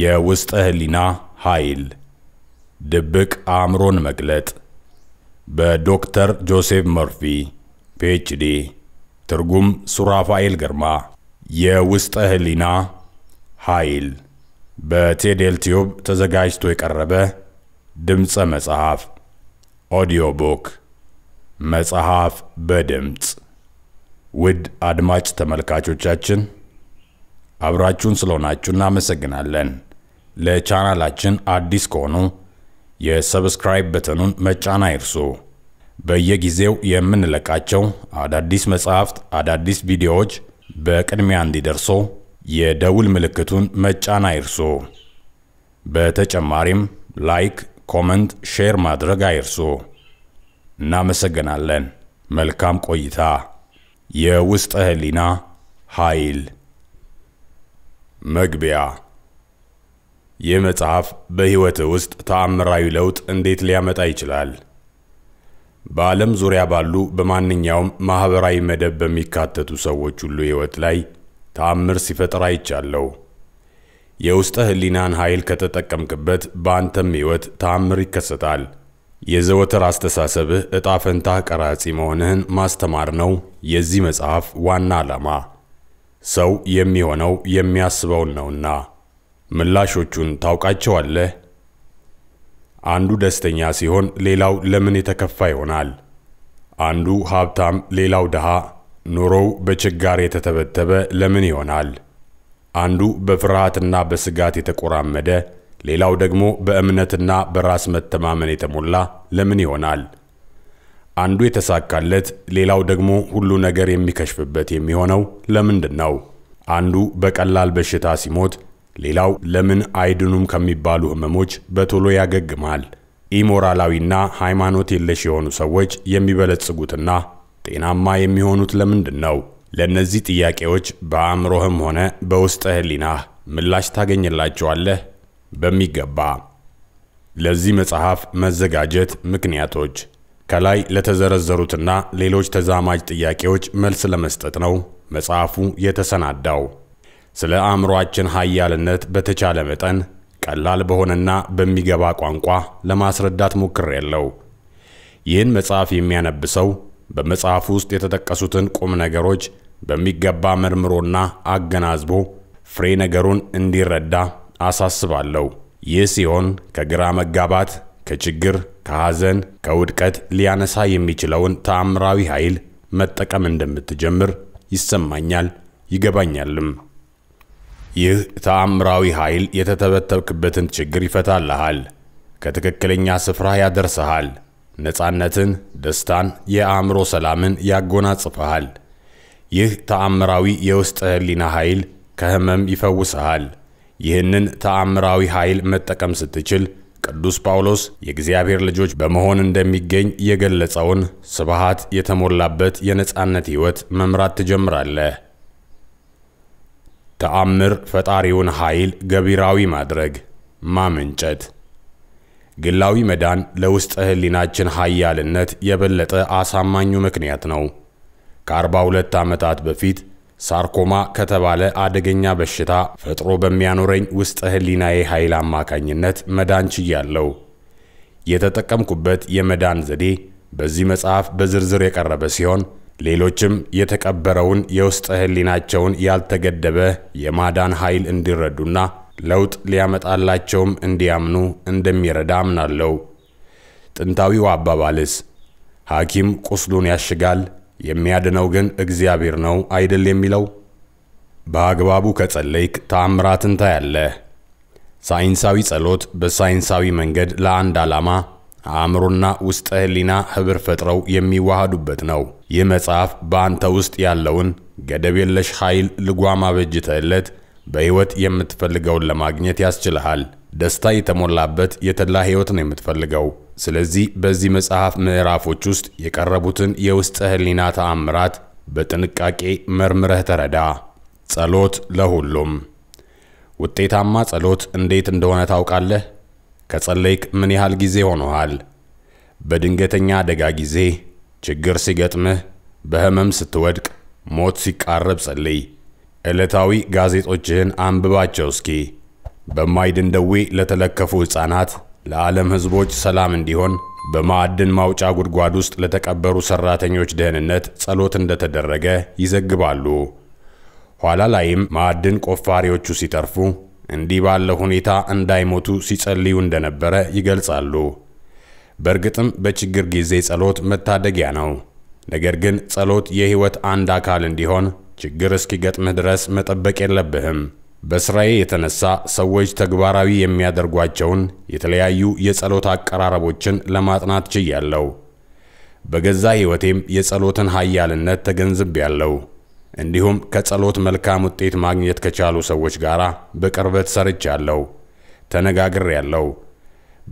የውስጥ ህሊና ኃይል ድብቅ አእምሮን መግለጥ በዶክተር ጆሴፍ መርፊ ፒኤችዲ፣ ትርጉም ሱራፋኤል ግርማ። የውስጥ ህሊና ኃይል በቴዴል ቲዩብ ተዘጋጅቶ የቀረበ ድምፀ መጽሐፍ ኦዲዮ ቡክ መጽሐፍ በድምፅ ውድ አድማጭ ተመልካቾቻችን አብራችሁን ስለሆናችሁ እናመሰግናለን። ለቻናላችን አዲስ ከሆኑ የሰብስክራይብ በተኑን መጫን አይርሱ። በየጊዜው የምንለቃቸው አዳዲስ መጽሐፍት፣ አዳዲስ ቪዲዮዎች በቅድሚያ እንዲደርሶ የደውል ምልክቱን መጫን አይርሱ። በተጨማሪም ላይክ፣ ኮመንት፣ ሼር ማድረግ አይርሱ። እናመሰግናለን። መልካም ቆይታ። የውስጥ ህሊና ኃይል መግቢያ ይህ መጽሐፍ በሕይወት ውስጥ ተአምራዊ ለውጥ እንዴት ሊያመጣ ይችላል? በዓለም ዙሪያ ባሉ በማንኛውም ማኅበራዊ መደብ በሚካተቱ ሰዎች ሁሉ ሕይወት ላይ ተአምር ሲፈጥር አይቻለሁ። የውስጠ ህሊናን ኃይል ከተጠቀምክበት በአንተም ሕይወት ተአምር ይከሰታል። የዘወትር አስተሳሰብህ ዕጣ ፈንታህ ቀራጺ መሆንህን ማስተማር ነው የዚህ መጽሐፍ ዋና ዓላማ። ሰው የሚሆነው የሚያስበውን ነውና ምላሾቹን ታውቃቸዋለህ። አንዱ ደስተኛ ሲሆን ሌላው ለምን የተከፋ ይሆናል? አንዱ ሀብታም ሌላው ድሃ፣ ኑሮው በችጋር የተተበተበ ለምን ይሆናል? አንዱ በፍርሃትና በስጋት የተቆራመደ ሌላው ደግሞ በእምነትና በራስ መተማመን የተሞላ ለምን ይሆናል? አንዱ የተሳካለት ሌላው ደግሞ ሁሉ ነገር የሚከሽፍበት የሚሆነው ለምንድን ነው? አንዱ በቀላል በሽታ ሲሞት፣ ሌላው ለምን አይድኑም ከሚባሉ ህመሞች በቶሎ ያገግማል። ኢሞራላዊና ሃይማኖት የለሽ የሆኑ ሰዎች የሚበለጽጉትና ጤናማ የሚሆኑት ለምንድን ነው? ለእነዚህ ጥያቄዎች በአእምሮህም ሆነ በውስጠ ህሊናህ ምላሽ ታገኝላቸዋለህ በሚገባ። ለዚህ መጽሐፍ መዘጋጀት ምክንያቶች ከላይ ለተዘረዘሩትና ሌሎች ተዛማጅ ጥያቄዎች መልስ ለመስጠት ነው መጽሐፉ የተሰናዳው። ስለ አእምሮአችን ሀያልነት በተቻለ መጠን ቀላል በሆነና በሚገባ ቋንቋ ለማስረዳት ሞክሬያለሁ። ይህን መጽሐፍ የሚያነብ ሰው በመጽሐፉ ውስጥ የተጠቀሱትን ቁም ነገሮች በሚገባ መርምሮና አገናዝቦ ፍሬ ነገሩን እንዲረዳ አሳስባለሁ። ይህ ሲሆን ከግራ መጋባት፣ ከችግር ከሐዘን ከውድቀት ሊያነሳ የሚችለውን ተአምራዊ ኃይል መጠቀም እንደምትጀምር ይሰማኛል፣ ይገባኛልም። ይህ ተአምራዊ ኃይል የተተበተብክበትን ችግር ይፈታልሃል፣ ከትክክለኛ ስፍራ ያደርስሃል፣ ነፃነትን፣ ደስታን፣ የአእምሮ ሰላምን ያጎናጽፈሃል። ይህ ተአምራዊ የውስጥ ህሊና ኃይል ከህመም ይፈውስሃል። ይህንን ተአምራዊ ኃይል መጠቀም ስትችል ቅዱስ ጳውሎስ የእግዚአብሔር ልጆች በመሆን እንደሚገኝ የገለጸውን ስብሃት የተሞላበት የነጻነት ሕይወት መምራት ትጀምራለህ። ተአምር ፈጣሪውን ኃይል ገቢራዊ ማድረግ ማመንጨት ግላዊ መዳን ለውስጥ ህሊናችን ኃያልነት የበለጠ አሳማኙ ምክንያት ነው። ከ ሁለት ዓመታት በፊት ሳርኮማ ከተባለ አደገኛ በሽታ ፈጥሮ በሚያኖረኝ ውስጥ ህሊናዬ ኃይል አማካኝነት መዳን ችያለሁ። የተጠቀምኩበት የመዳን ዘዴ በዚህ መጽሐፍ በዝርዝር የቀረበ ሲሆን ሌሎችም የተቀበረውን የውስጥ ህሊናቸውን ያልተገደበ የማዳን ኃይል እንዲረዱና ለውጥ ሊያመጣላቸውም እንዲያምኑ እንደሚረዳ አምናለሁ። ጥንታዊው አባባልስ ሐኪም ቁስሉን ያሽጋል፣ የሚያድነው ግን እግዚአብሔር ነው አይደል የሚለው? በአግባቡ ከጸለይክ ተአምራትን ታያለህ። ሳይንሳዊ ጸሎት በሳይንሳዊ መንገድ ለአንድ ዓላማ አእምሮና ውስጠ ህሊና ኅብር ፈጥረው የሚዋሃዱበት ነው። ይህ መጽሐፍ በአንተ ውስጥ ያለውን ገደብ የለሽ ኃይል ልጓም አበጅተህለት በሕይወት የምትፈልገውን ለማግኘት ያስችልሃል። ደስታ የተሞላበት የተድላ ሕይወት ነው የምትፈልገው። ስለዚህ በዚህ መጽሐፍ ምዕራፎች ውስጥ የቀረቡትን የውስጥ ህሊና ተአምራት በጥንቃቄ መርምረህ ተረዳ። ጸሎት ለሁሉም ውጤታማ ጸሎት እንዴት እንደሆነ ታውቃለህ? ከጸለይክ ምን ያህል ጊዜ ሆኖሃል? በድንገተኛ አደጋ ጊዜ፣ ችግር ሲገጥምህ፣ በህመም ስትወድቅ፣ ሞት ሲቃረብ ጸልይ። ዕለታዊ ጋዜጦችህን አንብባቸው እስኪ። በማይድን ደዌ ለተለከፉ ሕፃናት ለዓለም ሕዝቦች ሰላም እንዲሆን በማዕድን ማውጫ ጉድጓድ ውስጥ ለተቀበሩ ሰራተኞች ደህንነት ጸሎት እንደተደረገ ይዘግባሉ። ኋላ ላይም ማዕድን ቆፋሪዎቹ ሲተርፉ እንዲህ ባለ ሁኔታ እንዳይሞቱ ሲጸልዩ እንደነበረ ይገልጻሉ። በእርግጥም በችግር ጊዜ ጸሎት መታደጊያ ነው። ነገር ግን ጸሎት የሕይወት አንድ አካል እንዲሆን ችግር እስኪገጥምህ ድረስ መጠበቅ የለብህም። በስራዬ የተነሳ ሰዎች ተግባራዊ የሚያደርጓቸውን የተለያዩ የጸሎት አቀራረቦችን ለማጥናት ችያለሁ። በገዛ ሕይወቴም የጸሎትን ኃያልነት ተገንዝቤያለሁ። እንዲሁም ከጸሎት መልካም ውጤት ማግኘት ከቻሉ ሰዎች ጋር በቅርበት ሰርቻለሁ፣ ተነጋግሬያለሁ።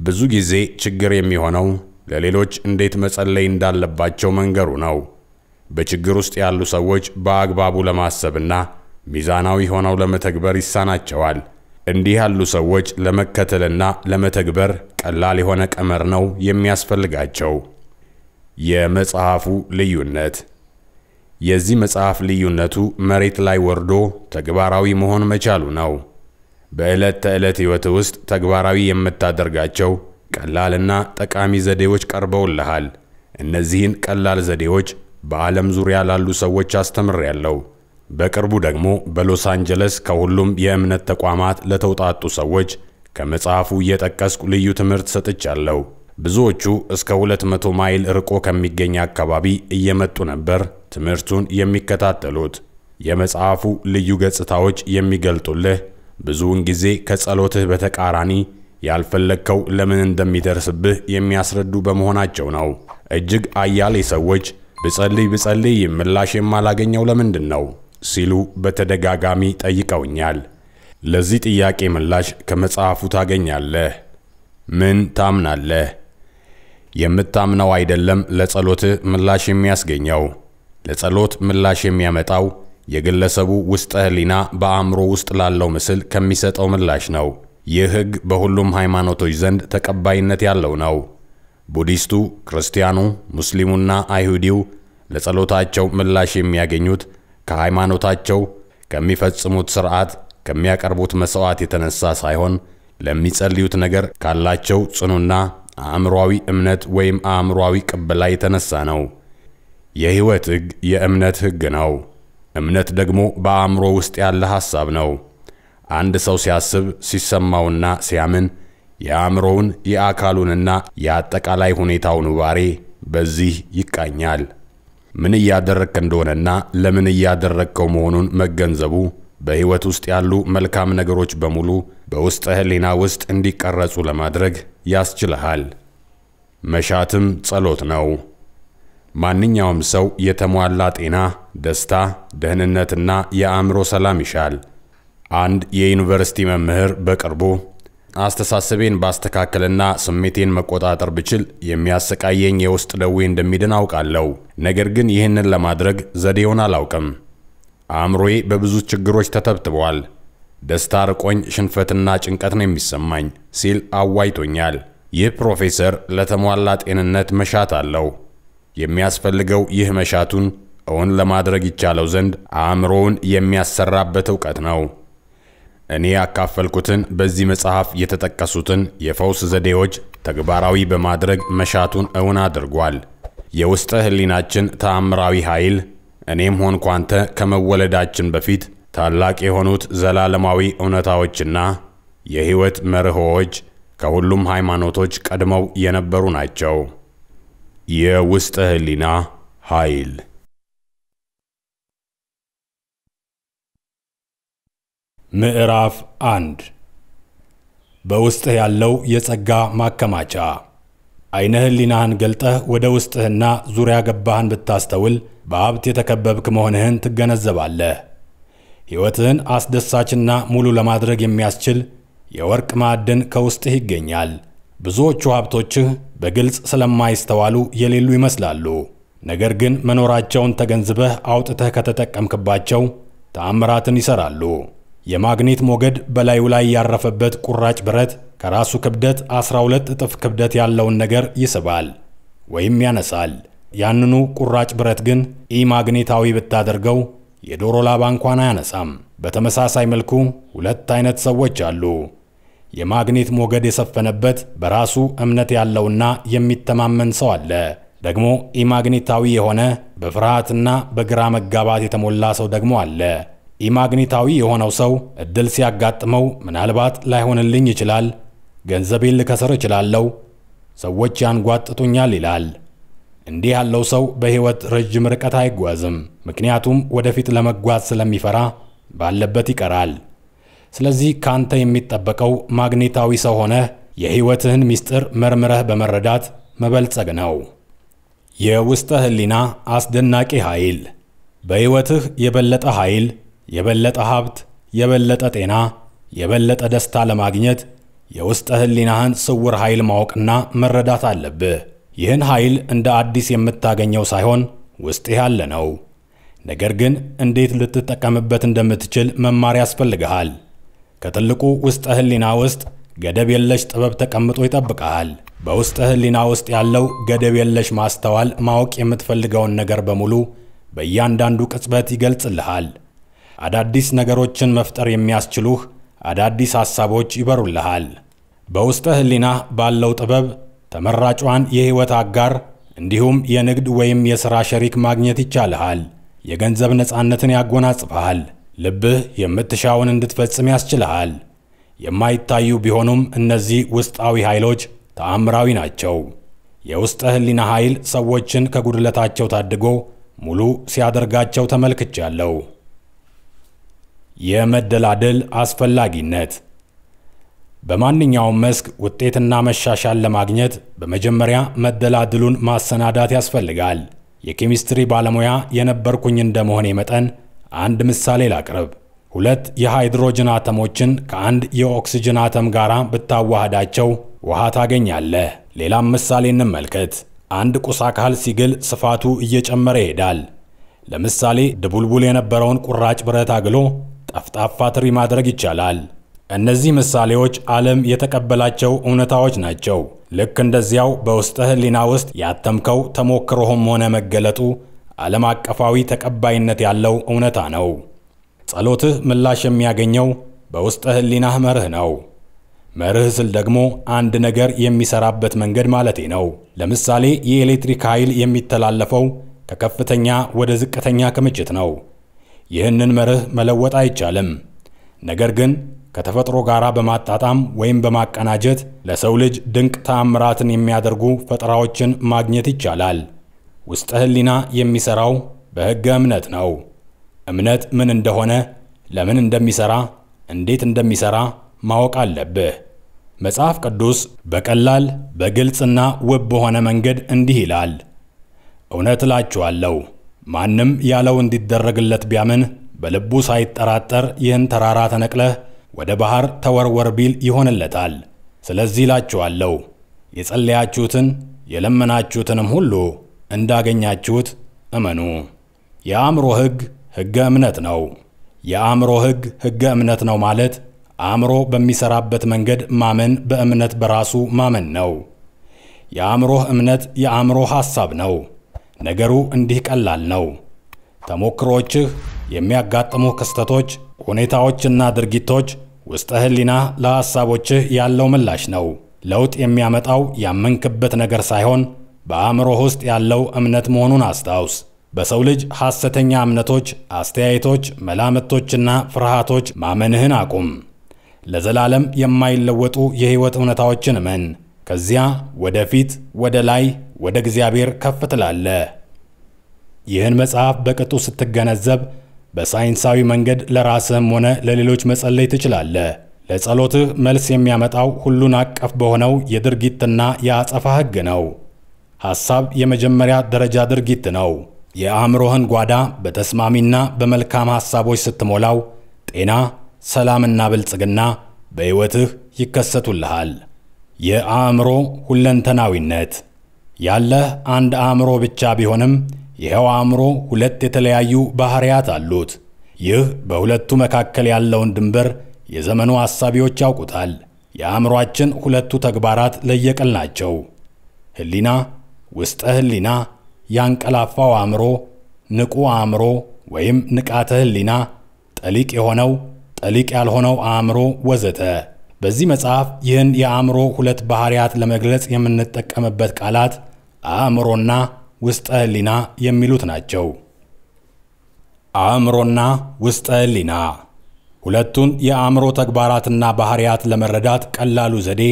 ብዙ ጊዜ ችግር የሚሆነው ለሌሎች እንዴት መጸለይ እንዳለባቸው መንገሩ ነው። በችግር ውስጥ ያሉ ሰዎች በአግባቡ ለማሰብና ሚዛናዊ ሆነው ለመተግበር ይሳናቸዋል። እንዲህ ያሉ ሰዎች ለመከተልና ለመተግበር ቀላል የሆነ ቀመር ነው የሚያስፈልጋቸው። የመጽሐፉ ልዩነት የዚህ መጽሐፍ ልዩነቱ መሬት ላይ ወርዶ ተግባራዊ መሆን መቻሉ ነው። በዕለት ተዕለት ሕይወት ውስጥ ተግባራዊ የምታደርጋቸው ቀላልና ጠቃሚ ዘዴዎች ቀርበውልሃል። እነዚህን ቀላል ዘዴዎች በዓለም ዙሪያ ላሉ ሰዎች አስተምሬያለሁ። በቅርቡ ደግሞ በሎስ አንጀለስ ከሁሉም የእምነት ተቋማት ለተውጣጡ ሰዎች ከመጽሐፉ እየጠቀስኩ ልዩ ትምህርት ሰጥቻለሁ። ብዙዎቹ እስከ 200 ማይል ርቆ ከሚገኝ አካባቢ እየመጡ ነበር ትምህርቱን የሚከታተሉት። የመጽሐፉ ልዩ ገጽታዎች የሚገልጡልህ ብዙውን ጊዜ ከጸሎትህ በተቃራኒ ያልፈለግከው ለምን እንደሚደርስብህ የሚያስረዱ በመሆናቸው ነው። እጅግ አያሌ ሰዎች ብጸልይ ብጸልይ ምላሽ የማላገኘው ለምንድን ነው? ሲሉ በተደጋጋሚ ጠይቀውኛል። ለዚህ ጥያቄ ምላሽ ከመጽሐፉ ታገኛለህ። ምን ታምናለህ? የምታምነው አይደለም ለጸሎትህ ምላሽ የሚያስገኘው። ለጸሎት ምላሽ የሚያመጣው የግለሰቡ ውስጠ ህሊና በአእምሮ ውስጥ ላለው ምስል ከሚሰጠው ምላሽ ነው። ይህ ህግ በሁሉም ሃይማኖቶች ዘንድ ተቀባይነት ያለው ነው። ቡዲስቱ፣ ክርስቲያኑ፣ ሙስሊሙና አይሁዲው ለጸሎታቸው ምላሽ የሚያገኙት ከሃይማኖታቸው፣ ከሚፈጽሙት ስርዓት፣ ከሚያቀርቡት መሥዋዕት የተነሳ ሳይሆን ለሚጸልዩት ነገር ካላቸው ጽኑና አእምሯዊ እምነት ወይም አእምሯዊ ቅብላ የተነሳ ነው። የሕይወት ሕግ የእምነት ሕግ ነው። እምነት ደግሞ በአእምሮ ውስጥ ያለ ሐሳብ ነው። አንድ ሰው ሲያስብ፣ ሲሰማውና ሲያምን የአእምሮውን የአካሉንና የአጠቃላይ ሁኔታውን ባሬ በዚህ ይቃኛል። ምን እያደረግክ እንደሆነና ለምን እያደረግከው መሆኑን መገንዘቡ በሕይወት ውስጥ ያሉ መልካም ነገሮች በሙሉ በውስጥ ህሊና ውስጥ እንዲቀረጹ ለማድረግ ያስችልሃል። መሻትም ጸሎት ነው። ማንኛውም ሰው የተሟላ ጤና፣ ደስታ፣ ደህንነትና የአእምሮ ሰላም ይሻል። አንድ የዩኒቨርሲቲ መምህር በቅርቡ አስተሳሰቤን ባስተካከልና ስሜቴን መቆጣጠር ብችል የሚያሰቃየኝ የውስጥ ደዌ እንደሚድን አውቃለሁ። ነገር ግን ይህንን ለማድረግ ዘዴውን አላውቅም። አእምሮዬ በብዙ ችግሮች ተተብትቧል። ደስታ ርቆኝ ሽንፈትና ጭንቀት ነው የሚሰማኝ ሲል አዋይቶኛል። ይህ ፕሮፌሰር ለተሟላ ጤንነት መሻት አለው። የሚያስፈልገው ይህ መሻቱን እውን ለማድረግ ይቻለው ዘንድ አእምሮውን የሚያሰራበት እውቀት ነው። እኔ ያካፈልኩትን በዚህ መጽሐፍ የተጠቀሱትን የፈውስ ዘዴዎች ተግባራዊ በማድረግ መሻቱን እውን አድርጓል። የውስጠ ህሊናችን ተአምራዊ ኃይል እኔም ሆንኩ አንተ ከመወለዳችን በፊት ታላቅ የሆኑት ዘላለማዊ እውነታዎችና የሕይወት መርሆዎች ከሁሉም ሃይማኖቶች ቀድመው የነበሩ ናቸው። የውስጠ ህሊና ኃይል ምዕራፍ አንድ በውስጥህ ያለው የጸጋ ማከማቻ። አይነ ህሊናህን ገልጠህ ወደ ውስጥህና ዙሪያ ገባህን ብታስተውል በሀብት የተከበብክ መሆንህን ትገነዘባለህ። ሕይወትህን አስደሳችና ሙሉ ለማድረግ የሚያስችል የወርቅ ማዕድን ከውስጥህ ይገኛል። ብዙዎቹ ሀብቶችህ በግልጽ ስለማይስተዋሉ የሌሉ ይመስላሉ። ነገር ግን መኖራቸውን ተገንዝበህ አውጥተህ ከተጠቀምክባቸው ተአምራትን ይሠራሉ። የማግኔት ሞገድ በላዩ ላይ ያረፈበት ቁራጭ ብረት ከራሱ ክብደት 12 እጥፍ ክብደት ያለውን ነገር ይስባል ወይም ያነሳል። ያንኑ ቁራጭ ብረት ግን ኢ ማግኔታዊ ብታደርገው የዶሮ ላባ እንኳን አያነሳም። በተመሳሳይ መልኩ ሁለት አይነት ሰዎች አሉ። የማግኔት ሞገድ የሰፈነበት በራሱ እምነት ያለውና የሚተማመን ሰው አለ። ደግሞ ኢማግኔታዊ የሆነ በፍርሃትና በግራ መጋባት የተሞላ ሰው ደግሞ አለ። ኢማግኔታዊ የሆነው ሰው እድል ሲያጋጥመው ምናልባት ላይሆንልኝ ይችላል፣ ገንዘቤን ልከስር እችላለሁ፣ ሰዎች ያንጓጥጡኛል ይላል። እንዲህ ያለው ሰው በሕይወት ረዥም ርቀት አይጓዝም፣ ምክንያቱም ወደፊት ለመጓዝ ስለሚፈራ ባለበት ይቀራል። ስለዚህ ካንተ የሚጠበቀው ማግኔታዊ ሰው ሆነህ የሕይወትህን ምስጢር መርምረህ በመረዳት መበልጸግ ነው። የውስጠ ህሊና አስደናቂ ኃይል በሕይወትህ የበለጠ ኃይል የበለጠ ሀብት፣ የበለጠ ጤና፣ የበለጠ ደስታ ለማግኘት የውስጠ ህሊናህን ስውር ኃይል ማወቅና መረዳት አለብህ። ይህን ኃይል እንደ አዲስ የምታገኘው ሳይሆን ውስጥ ያለ ነው። ነገር ግን እንዴት ልትጠቀምበት እንደምትችል መማር ያስፈልግሃል። ከትልቁ ውስጠ ህሊና ውስጥ ገደብ የለሽ ጥበብ ተቀምጦ ይጠብቀሃል። በውስጥ ህሊና ውስጥ ያለው ገደብ የለሽ ማስተዋል ማወቅ የምትፈልገውን ነገር በሙሉ በእያንዳንዱ ቅጽበት ይገልጽልሃል። አዳዲስ ነገሮችን መፍጠር የሚያስችሉህ አዳዲስ ሐሳቦች ይበሩልሃል። በውስጠ ህሊና ባለው ጥበብ ተመራጯን የሕይወት አጋር እንዲሁም የንግድ ወይም የሥራ ሸሪክ ማግኘት ይቻልሃል። የገንዘብ ነፃነትን ያጎናጽፈሃል። ልብህ የምትሻውን እንድትፈጽም ያስችልሃል። የማይታዩ ቢሆኑም እነዚህ ውስጣዊ ኃይሎች ተአምራዊ ናቸው። የውስጠ ህሊና ኃይል ሰዎችን ከጉድለታቸው ታድጎ ሙሉ ሲያደርጋቸው ተመልክቻለሁ። የመደላደል አስፈላጊነት በማንኛውም መስክ ውጤትና መሻሻል ለማግኘት በመጀመሪያ መደላድሉን ማሰናዳት ያስፈልጋል። የኬሚስትሪ ባለሙያ የነበርኩኝ እንደመሆኔ መጠን አንድ ምሳሌ ላቅርብ። ሁለት የሃይድሮጅን አተሞችን ከአንድ የኦክስጅን አተም ጋር ብታዋህዳቸው ውሃ ታገኛለህ። ሌላም ምሳሌ እንመልከት። አንድ ቁስ አካል ሲግል ስፋቱ እየጨመረ ይሄዳል። ለምሳሌ ድቡልቡል የነበረውን ቁራጭ ብረት አግሎ ጠፍጣፋ ትሪ ማድረግ ይቻላል። እነዚህ ምሳሌዎች ዓለም የተቀበላቸው እውነታዎች ናቸው። ልክ እንደዚያው በውስጠ ህሊና ውስጥ ያተምከው ተሞክሮህም ሆነ መገለጡ ዓለም አቀፋዊ ተቀባይነት ያለው እውነታ ነው። ጸሎትህ ምላሽ የሚያገኘው በውስጠ ህሊናህ መርህ ነው። መርህ ስል ደግሞ አንድ ነገር የሚሰራበት መንገድ ማለቴ ነው። ለምሳሌ የኤሌክትሪክ ኃይል የሚተላለፈው ከከፍተኛ ወደ ዝቅተኛ ክምችት ነው። ይህንን መርህ መለወጥ አይቻልም። ነገር ግን ከተፈጥሮ ጋር በማጣጣም ወይም በማቀናጀት ለሰው ልጅ ድንቅ ተአምራትን የሚያደርጉ ፈጠራዎችን ማግኘት ይቻላል። ውስጥ ህሊና የሚሰራው በሕገ እምነት ነው። እምነት ምን እንደሆነ፣ ለምን እንደሚሰራ፣ እንዴት እንደሚሰራ ማወቅ አለብህ። መጽሐፍ ቅዱስ በቀላል በግልጽና ውብ በሆነ መንገድ እንዲህ ይላል፣ እውነት እላችኋለሁ ማንም ያለው እንዲደረግለት ቢያምን በልቡ ሳይጠራጠር ይህን ተራራ ተነቅለህ ወደ ባህር ተወርወር ቢል ይሆንለታል። ስለዚህ እላችኋለሁ የጸለያችሁትን የለመናችሁትንም ሁሉ እንዳገኛችሁት እመኑ። የአእምሮ ሕግ ሕገ እምነት ነው። የአእምሮ ሕግ ሕገ እምነት ነው ማለት አእምሮ በሚሰራበት መንገድ ማመን በእምነት በራሱ ማመን ነው። የአእምሮህ እምነት የአእምሮ ሐሳብ ነው። ነገሩ እንዲህ ቀላል ነው። ተሞክሮዎችህ፣ የሚያጋጥሙ ክስተቶች፣ ሁኔታዎችና ድርጊቶች ውስጠ ህሊና ለሐሳቦችህ ያለው ምላሽ ነው። ለውጥ የሚያመጣው ያመንክበት ነገር ሳይሆን በአእምሮህ ውስጥ ያለው እምነት መሆኑን አስታውስ። በሰው ልጅ ሐሰተኛ እምነቶች፣ አስተያየቶች፣ መላምቶችና ፍርሃቶች ማመንህን አቁም። ለዘላለም የማይለወጡ የሕይወት እውነታዎችን እመን። ከዚያ ወደፊት ወደ ላይ ወደ እግዚአብሔር ከፍ ትላለ። ይህን መጽሐፍ በቅጡ ስትገነዘብ በሳይንሳዊ መንገድ ለራስህም ሆነ ለሌሎች መጸለይ ትችላለ። ለጸሎትህ መልስ የሚያመጣው ሁሉን አቀፍ በሆነው የድርጊትና የአጸፋ ሕግ ነው። ሐሳብ የመጀመሪያ ደረጃ ድርጊት ነው። የአእምሮህን ጓዳ በተስማሚና በመልካም ሐሳቦች ስትሞላው ጤና፣ ሰላምና ብልጽግና በሕይወትህ ይከሰቱልሃል። የአእምሮ ሁለንተናዊነት ያለህ አንድ አእምሮ ብቻ ቢሆንም ይኸው አእምሮ ሁለት የተለያዩ ባሕርያት አሉት። ይህ በሁለቱ መካከል ያለውን ድንበር የዘመኑ አሳቢዎች ያውቁታል። የአእምሯችን ሁለቱ ተግባራት ለየቅል ናቸው። ሕሊና፣ ውስጠ ሕሊና፣ ያንቀላፋው አእምሮ፣ ንቁ አእምሮ ወይም ንቃተ ህሊና፣ ጠሊቅ የሆነው ጠሊቅ ያልሆነው አእምሮ ወዘተ። በዚህ መጽሐፍ ይህን የአእምሮ ሁለት ባሕርያት ለመግለጽ የምንጠቀምበት ቃላት አእምሮና ውስጠ ህሊና የሚሉት ናቸው። አእምሮና ውስጠ ህሊና ሁለቱን የአእምሮ ተግባራትና ባህሪያት ለመረዳት ቀላሉ ዘዴ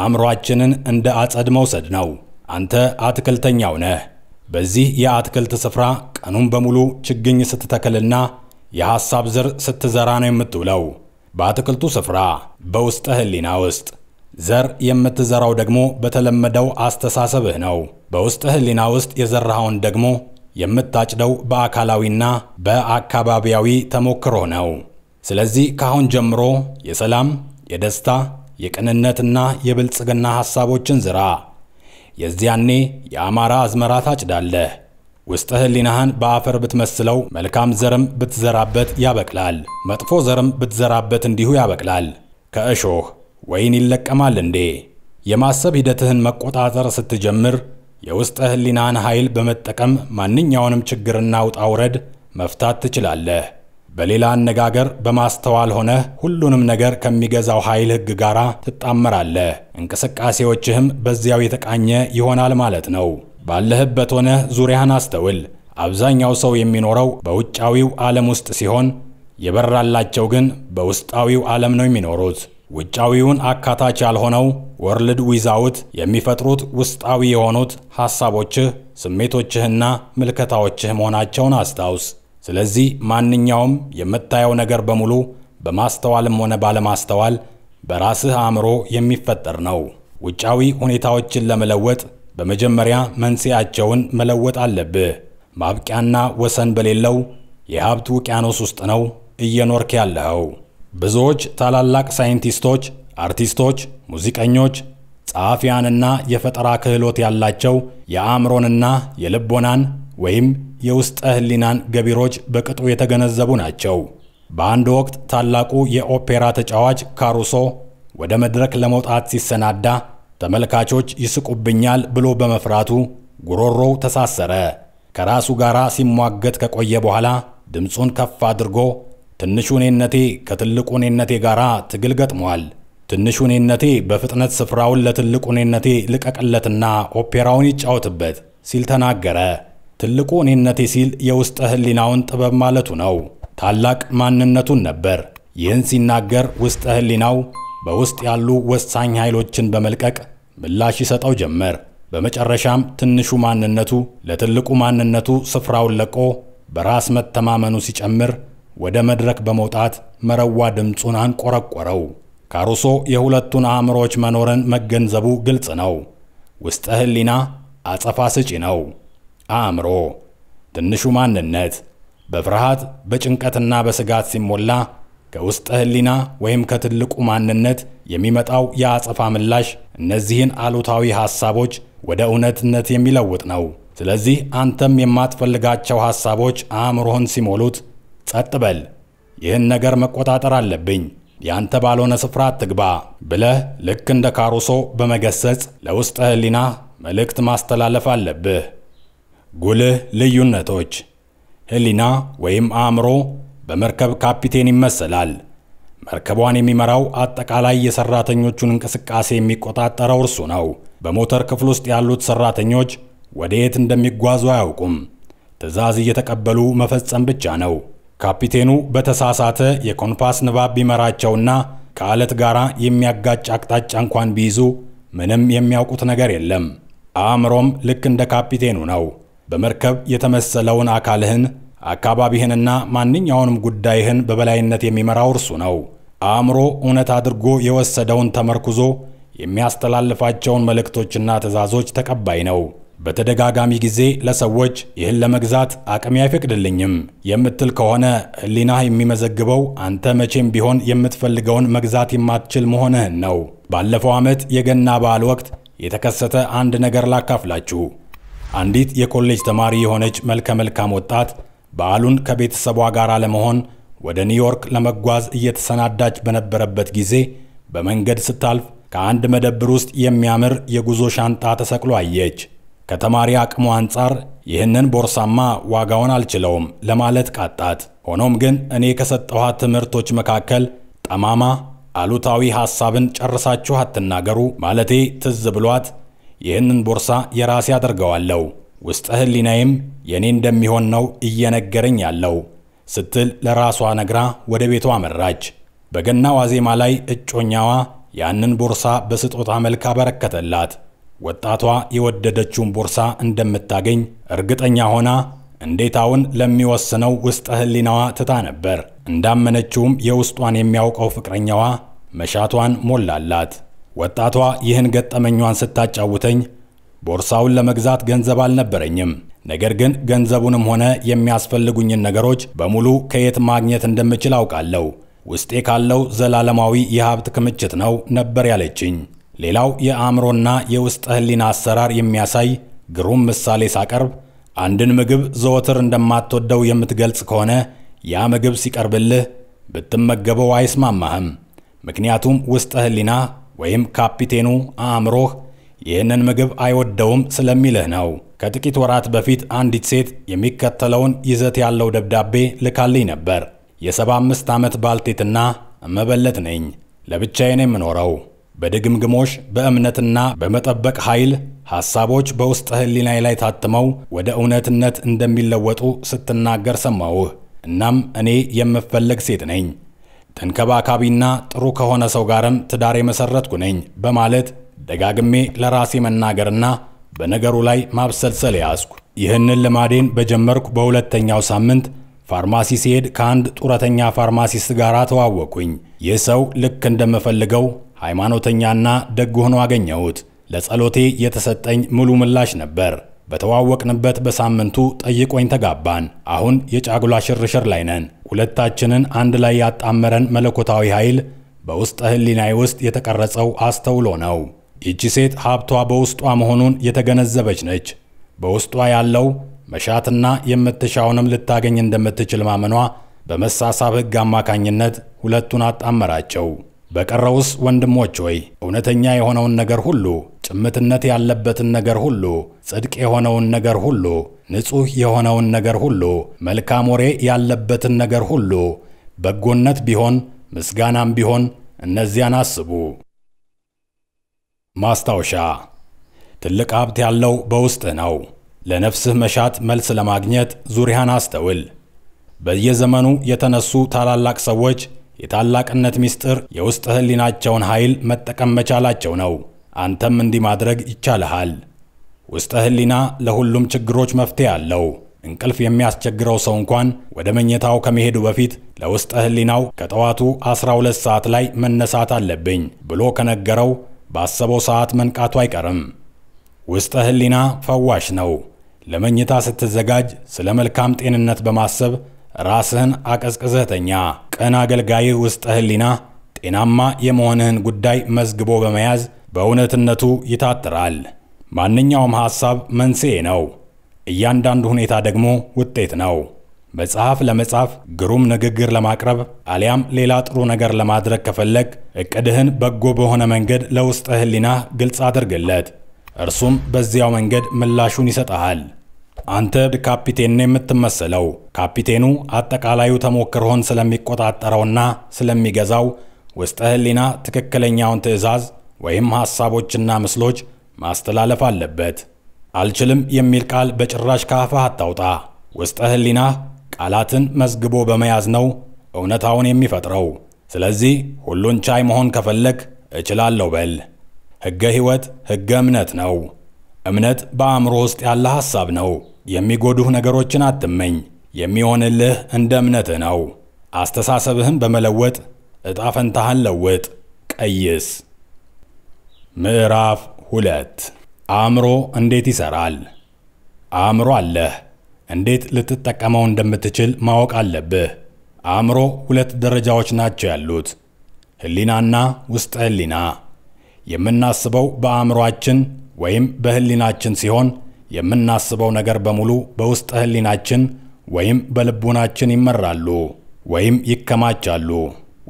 አእምሮአችንን እንደ አጸድ መውሰድ ነው። አንተ አትክልተኛው ነህ። በዚህ የአትክልት ስፍራ ቀኑን በሙሉ ችግኝ ስትተክልና የሐሳብ ዘር ስትዘራ ነው የምትውለው። በአትክልቱ ስፍራ በውስጠ ህሊና ውስጥ ዘር የምትዘራው ደግሞ በተለመደው አስተሳሰብህ ነው። በውስጥ ህሊና ውስጥ የዘራኸውን ደግሞ የምታጭደው በአካላዊና በአካባቢያዊ ተሞክሮ ነው። ስለዚህ ካሁን ጀምሮ የሰላም፣ የደስታ፣ የቅንነትና የብልጽግና ሐሳቦችን ዝራ። የዚያኔ የአማራ አዝመራ ታጭዳለህ። ውስጥ ህሊናህን በአፈር ብትመስለው መልካም ዘርም ብትዘራበት ያበቅላል፣ መጥፎ ዘርም ብትዘራበት እንዲሁ ያበቅላል። ከእሾህ ወይን ይለቀማል እንዴ? የማሰብ ሂደትህን መቆጣጠር ስትጀምር የውስጠ ህሊናን ኃይል በመጠቀም ማንኛውንም ችግርና ውጣ ውረድ መፍታት ትችላለህ። በሌላ አነጋገር በማስተዋል ሆነህ ሁሉንም ነገር ከሚገዛው ኃይል ህግ ጋር ትጣመራለህ። እንቅስቃሴዎችህም በዚያው የተቃኘ ይሆናል ማለት ነው። ባለህበት ሆነህ ዙሪያህን አስተውል። አብዛኛው ሰው የሚኖረው በውጫዊው ዓለም ውስጥ ሲሆን የበራላቸው ግን በውስጣዊው ዓለም ነው የሚኖሩት። ውጫዊውን አካታች ያልሆነው ወርልድ ዊዛውት የሚፈጥሩት ውስጣዊ የሆኑት ሐሳቦችህ፣ ስሜቶችህና ምልከታዎችህ መሆናቸውን አስታውስ። ስለዚህ ማንኛውም የምታየው ነገር በሙሉ በማስተዋልም ሆነ ባለማስተዋል በራስህ አእምሮ የሚፈጠር ነው። ውጫዊ ሁኔታዎችን ለመለወጥ በመጀመሪያ መንስኤያቸውን መለወጥ አለብህ። ማብቂያና ወሰን በሌለው የሀብት ውቅያኖስ ውስጥ ነው እየኖርክ ያለኸው። ብዙዎች ታላላቅ ሳይንቲስቶች፣ አርቲስቶች፣ ሙዚቀኞች፣ ጸሐፊያንና የፈጠራ ክህሎት ያላቸው የአእምሮንና የልቦናን ወይም የውስጠ ህሊናን ገቢሮች በቅጡ የተገነዘቡ ናቸው። በአንድ ወቅት ታላቁ የኦፔራ ተጫዋች ካሩሶ ወደ መድረክ ለመውጣት ሲሰናዳ ተመልካቾች ይስቁብኛል ብሎ በመፍራቱ ጉሮሮው ተሳሰረ። ከራሱ ጋር ሲሟገት ከቆየ በኋላ ድምፁን ከፍ አድርጎ ትንሹ እኔነቴ ከትልቁ እኔነቴ ጋር ትግል ገጥሟል። ትንሹ እኔነቴ በፍጥነት ስፍራውን ለትልቁ እኔነቴ ልቀቅለትና ኦፔራውን ይጫወትበት ሲል ተናገረ። ትልቁ እኔነቴ ሲል የውስጠ ህሊናውን ጥበብ ማለቱ ነው። ታላቅ ማንነቱን ነበር። ይህን ሲናገር ውስጠ ህሊናው በውስጥ ያሉ ወሳኝ ኃይሎችን በመልቀቅ ምላሽ ይሰጠው ጀመር። በመጨረሻም ትንሹ ማንነቱ ለትልቁ ማንነቱ ስፍራውን ለቆ በራስ መተማመኑ ሲጨምር ወደ መድረክ በመውጣት መረዋ ድምፁን አንቆረቆረው። ካሩሶ የሁለቱን አእምሮች መኖርን መገንዘቡ ግልጽ ነው። ውስጠ ህሊና አጸፋ ስጪ ነው። አእምሮ ትንሹ ማንነት በፍርሃት በጭንቀትና በስጋት ሲሞላ ከውስጠ ህሊና ወይም ከትልቁ ማንነት የሚመጣው የአጸፋ ምላሽ እነዚህን አሉታዊ ሐሳቦች ወደ እውነትነት የሚለውጥ ነው። ስለዚህ አንተም የማትፈልጋቸው ሐሳቦች አእምሮህን ሲሞሉት ጸጥ በል፣ ይህን ነገር መቆጣጠር አለብኝ፣ ያንተ ባልሆነ ስፍራ አትግባ ብለህ ልክ እንደ ካሩሶ በመገሰጽ ለውስጥ ህሊና መልእክት ማስተላለፍ አለብህ። ጉልህ ልዩነቶች ህሊና ወይም አእምሮ በመርከብ ካፒቴን ይመሰላል። መርከቧን የሚመራው አጠቃላይ የሰራተኞቹን እንቅስቃሴ የሚቆጣጠረው እርሱ ነው። በሞተር ክፍል ውስጥ ያሉት ሰራተኞች ወደ የት እንደሚጓዙ አያውቁም። ትዕዛዝ እየተቀበሉ መፈጸም ብቻ ነው። ካፒቴኑ በተሳሳተ የኮንፓስ ንባብ ቢመራቸውና ከአለት ጋር የሚያጋጭ አቅጣጫ እንኳን ቢይዙ ምንም የሚያውቁት ነገር የለም። አእምሮም ልክ እንደ ካፒቴኑ ነው። በመርከብ የተመሰለውን አካልህን፣ አካባቢህንና ማንኛውንም ጉዳይህን በበላይነት የሚመራው እርሱ ነው። አእምሮ እውነት አድርጎ የወሰደውን ተመርኩዞ የሚያስተላልፋቸውን መልእክቶችና ትዕዛዞች ተቀባይ ነው። በተደጋጋሚ ጊዜ ለሰዎች ይህን ለመግዛት አቅሜ አይፈቅድልኝም የምትል ከሆነ ሕሊናህ የሚመዘግበው አንተ መቼም ቢሆን የምትፈልገውን መግዛት የማትችል መሆንህን ነው። ባለፈው ዓመት የገና በዓል ወቅት የተከሰተ አንድ ነገር ላካፍላችሁ። አንዲት የኮሌጅ ተማሪ የሆነች መልከ መልካም ወጣት በዓሉን ከቤተሰቧ ጋር ለመሆን ወደ ኒውዮርክ ለመጓዝ እየተሰናዳች በነበረበት ጊዜ በመንገድ ስታልፍ ከአንድ መደብር ውስጥ የሚያምር የጉዞ ሻንጣ ተሰቅሎ አየች። ከተማሪ አቅሙ አንጻር ይህንን ቦርሳማ ዋጋውን አልችለውም ለማለት ቃጣት። ሆኖም ግን እኔ ከሰጠኋት ትምህርቶች መካከል ጠማማ አሉታዊ ሐሳብን ጨርሳችሁ አትናገሩ ማለቴ ትዝ ብሏት ይህንን ቦርሳ የራሴ አደርገዋለሁ ውስጥ ህሊናዬም የእኔ እንደሚሆን ነው እየነገረኝ ያለው ስትል ለራሷ ነግራ ወደ ቤቷ አመራች። በገና ዋዜማ ላይ እጮኛዋ ያንን ቦርሳ በስጦታ መልክ አበረከተላት። ወጣቷ የወደደችውን ቦርሳ እንደምታገኝ እርግጠኛ ሆና እንዴታውን ለሚወስነው ውስጠ ህሊናዋ ትታ ነበር። እንዳመነችውም የውስጧን የሚያውቀው ፍቅረኛዋ መሻቷን ሞላላት። ወጣቷ ይህን ገጠመኟን ስታጫውተኝ ቦርሳውን ለመግዛት ገንዘብ አልነበረኝም፣ ነገር ግን ገንዘቡንም ሆነ የሚያስፈልጉኝን ነገሮች በሙሉ ከየት ማግኘት እንደምችል አውቃለሁ። ውስጤ ካለው ዘላለማዊ የሀብት ክምችት ነው ነበር ያለችኝ። ሌላው የአእምሮና የውስጥ ህሊና አሰራር የሚያሳይ ግሩም ምሳሌ ሳቀርብ አንድን ምግብ ዘወትር እንደማትወደው የምትገልጽ ከሆነ ያ ምግብ ሲቀርብልህ ብትመገበው አይስማማህም። ምክንያቱም ውስጥ ህሊና ወይም ካፒቴኑ አእምሮህ ይህንን ምግብ አይወደውም ስለሚልህ ነው። ከጥቂት ወራት በፊት አንዲት ሴት የሚከተለውን ይዘት ያለው ደብዳቤ ልካልኝ ነበር። የ75 ዓመት ባልቴትና መበለት ነኝ። ለብቻዬን የምኖረው በድግምግሞሽ በእምነትና በመጠበቅ ኃይል ሐሳቦች በውስጥ ህሊናዬ ላይ ታትመው ወደ እውነትነት እንደሚለወጡ ስትናገር ሰማሁህ። እናም እኔ የምፈለግ ሴት ነኝ፣ ተንከባካቢና ጥሩ ከሆነ ሰው ጋርም ትዳር የመሰረትኩ ነኝ በማለት ደጋግሜ ለራሴ መናገርና በነገሩ ላይ ማብሰልሰል ያዝኩ። ይህንን ልማዴን በጀመርኩ በሁለተኛው ሳምንት ፋርማሲ ሲሄድ ከአንድ ጡረተኛ ፋርማሲስት ጋር ተዋወቅኩኝ። ይህ ሰው ልክ እንደምፈልገው ሃይማኖተኛና ደግ ሆኖ አገኘሁት። ለጸሎቴ የተሰጠኝ ሙሉ ምላሽ ነበር። በተዋወቅንበት በሳምንቱ ጠይቆኝ ተጋባን። አሁን የጫጉላ ሽርሽር ላይ ነን። ሁለታችንን አንድ ላይ ያጣመረን መለኮታዊ ኃይል በውስጠ ህሊናዬ ውስጥ የተቀረጸው አስተውሎ ነው። ይቺ ሴት ሀብቷ በውስጧ መሆኑን የተገነዘበች ነች። በውስጧ ያለው መሻትና የምትሻውንም ልታገኝ እንደምትችል ማመኗ በመሳሳብ ሕግ አማካኝነት ሁለቱን አጣመራቸው። በቀረውስ ወንድሞች ሆይ እውነተኛ የሆነውን ነገር ሁሉ፣ ጭምትነት ያለበትን ነገር ሁሉ፣ ጽድቅ የሆነውን ነገር ሁሉ፣ ንጹሕ የሆነውን ነገር ሁሉ፣ መልካም ወሬ ያለበትን ነገር ሁሉ፣ በጎነት ቢሆን ምስጋናም ቢሆን እነዚያን አስቡ። ማስታወሻ ትልቅ ሀብት ያለው በውስጥህ ነው። ለነፍስህ መሻት መልስ ለማግኘት ዙሪያን አስተውል። በየዘመኑ የተነሱ ታላላቅ ሰዎች የታላቅነት ምስጢር የውስጥ ህሊናቸውን ኃይል መጠቀም መቻላቸው ነው። አንተም እንዲህ ማድረግ ይቻልሃል። ውስጠ ህሊና ለሁሉም ችግሮች መፍትሄ አለው። እንቅልፍ የሚያስቸግረው ሰው እንኳን ወደ መኝታው ከመሄዱ በፊት ለውስጥ ህሊናው ከጠዋቱ 12 ሰዓት ላይ መነሳት አለብኝ ብሎ ከነገረው ባሰበው ሰዓት መንቃቱ አይቀርም። ውስጥ ህሊና ፈዋሽ ነው። ለመኝታ ስትዘጋጅ ስለ መልካም ጤንነት በማሰብ ራስህን አቀዝቅዘተኛ ቀና ቅን አገልጋይ ውስጥ ህሊና ጤናማ የመሆንህን ጉዳይ መዝግቦ በመያዝ በእውነትነቱ ይታትራል። ማንኛውም ሐሳብ መንስኤ ነው፣ እያንዳንዱ ሁኔታ ደግሞ ውጤት ነው። መጽሐፍ ለመጻፍ ግሩም ንግግር ለማቅረብ አሊያም ሌላ ጥሩ ነገር ለማድረግ ከፈለግ እቅድህን በጎ በሆነ መንገድ ለውስጥ ህሊናህ ግልጽ አድርግለት። እርሱም በዚያው መንገድ ምላሹን ይሰጠሃል። አንተ ካፒቴን ነው የምትመስለው። ካፒቴኑ አጠቃላዩ ተሞክሮህን ስለሚቆጣጠረውና ስለሚገዛው ውስጠ ህሊና ትክክለኛውን ትዕዛዝ ወይም ሐሳቦችና ምስሎች ማስተላለፍ አለበት። አልችልም የሚል ቃል በጭራሽ ከአፍህ አታውጣ። ውስጠ ህሊና ቃላትን መዝግቦ በመያዝ ነው እውነታውን የሚፈጥረው። ስለዚህ ሁሉን ቻይ መሆን ከፈለግ እችላለሁ በል። ሕገ ሕይወት ሕገ እምነት ነው። እምነት በአእምሮ ውስጥ ያለ ሐሳብ ነው። የሚጎዱህ ነገሮችን አትመኝ። የሚሆንልህ እንደ እምነትህ ነው። አስተሳሰብህን በመለወጥ እጣፈንታህን ፈንታህን ለውጥ። ቀይስ። ምዕራፍ ሁለት አእምሮ እንዴት ይሠራል? አእምሮ አለህ፣ እንዴት ልትጠቀመው እንደምትችል ማወቅ አለብህ። አእምሮ ሁለት ደረጃዎች ናቸው ያሉት፣ ህሊናና ውስጠ ህሊና። የምናስበው በአእምሮአችን ወይም በህሊናችን ሲሆን የምናስበው ነገር በሙሉ በውስጥ ህሊናችን ወይም በልቡናችን ይመራሉ ወይም ይከማቻሉ።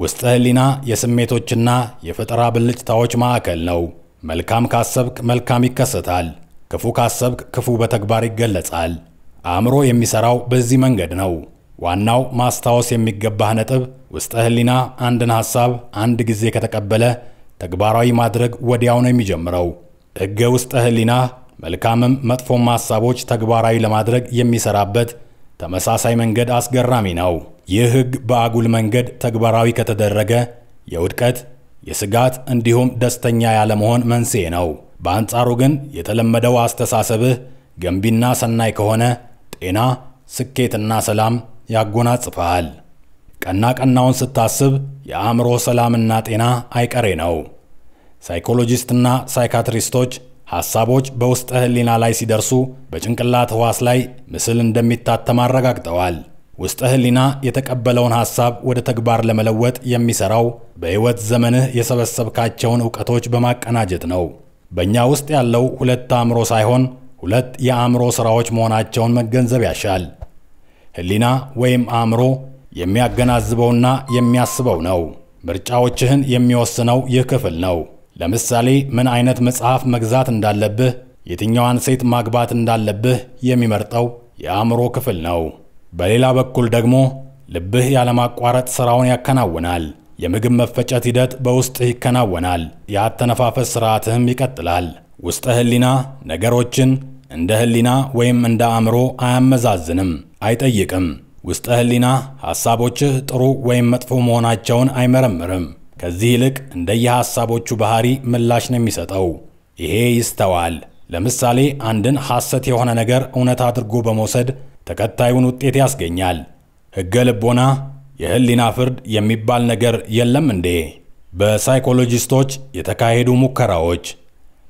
ውስጥ ህሊና የስሜቶችና የፈጠራ ብልጭታዎች ማዕከል ነው። መልካም ካሰብክ መልካም ይከሰታል። ክፉ ካሰብክ ክፉ በተግባር ይገለጻል። አእምሮ የሚሰራው በዚህ መንገድ ነው። ዋናው ማስታወስ የሚገባህ ነጥብ ውስጠ ህሊና አንድን ሐሳብ አንድ ጊዜ ከተቀበለ ተግባራዊ ማድረግ ወዲያው ነው የሚጀምረው። ሕገ ውስጠ ህሊና መልካምም መጥፎም ሐሳቦች ተግባራዊ ለማድረግ የሚሰራበት ተመሳሳይ መንገድ አስገራሚ ነው። ይህ ሕግ በአጉል መንገድ ተግባራዊ ከተደረገ የውድቀት፣ የስጋት እንዲሁም ደስተኛ ያለመሆን መንስኤ ነው። በአንጻሩ ግን የተለመደው አስተሳሰብህ ገንቢና ሰናይ ከሆነ ጤና፣ ስኬትና ሰላም ያጎናጽፈሃል። ቀና ቀናውን ስታስብ የአእምሮ ሰላምና ጤና አይቀሬ ነው። ሳይኮሎጂስትና ሳይካትሪስቶች ሐሳቦች በውስጠ ህሊና ላይ ሲደርሱ በጭንቅላት ህዋስ ላይ ምስል እንደሚታተም አረጋግጠዋል። ውስጠ ህሊና የተቀበለውን ሐሳብ ወደ ተግባር ለመለወጥ የሚሠራው በሕይወት ዘመንህ የሰበሰብካቸውን ዕውቀቶች በማቀናጀት ነው። በእኛ ውስጥ ያለው ሁለት አእምሮ ሳይሆን ሁለት የአእምሮ ሥራዎች መሆናቸውን መገንዘብ ያሻል። ህሊና ወይም አእምሮ የሚያገናዝበውና የሚያስበው ነው። ምርጫዎችህን የሚወስነው ይህ ክፍል ነው። ለምሳሌ ምን አይነት መጽሐፍ መግዛት እንዳለብህ፣ የትኛዋን ሴት ማግባት እንዳለብህ የሚመርጠው የአእምሮ ክፍል ነው። በሌላ በኩል ደግሞ ልብህ ያለማቋረጥ ሥራውን ያከናውናል። የምግብ መፈጨት ሂደት በውስጥህ ይከናወናል። የአተነፋፈስ ሥርዓትህም ይቀጥላል። ውስጠ ህሊና ነገሮችን እንደ ህሊና ወይም እንደ አእምሮ አያመዛዝንም፣ አይጠይቅም። ውስጠ ህሊና ሐሳቦችህ ጥሩ ወይም መጥፎ መሆናቸውን አይመረምርም። ከዚህ ይልቅ እንደየሐሳቦቹ ባህሪ ምላሽ ነው የሚሰጠው። ይሄ ይስተዋል። ለምሳሌ አንድን ሐሰት የሆነ ነገር እውነት አድርጎ በመውሰድ ተከታዩን ውጤት ያስገኛል። ሕገ ልቦና፣ የህሊና ፍርድ የሚባል ነገር የለም እንዴ? በሳይኮሎጂስቶች የተካሄዱ ሙከራዎች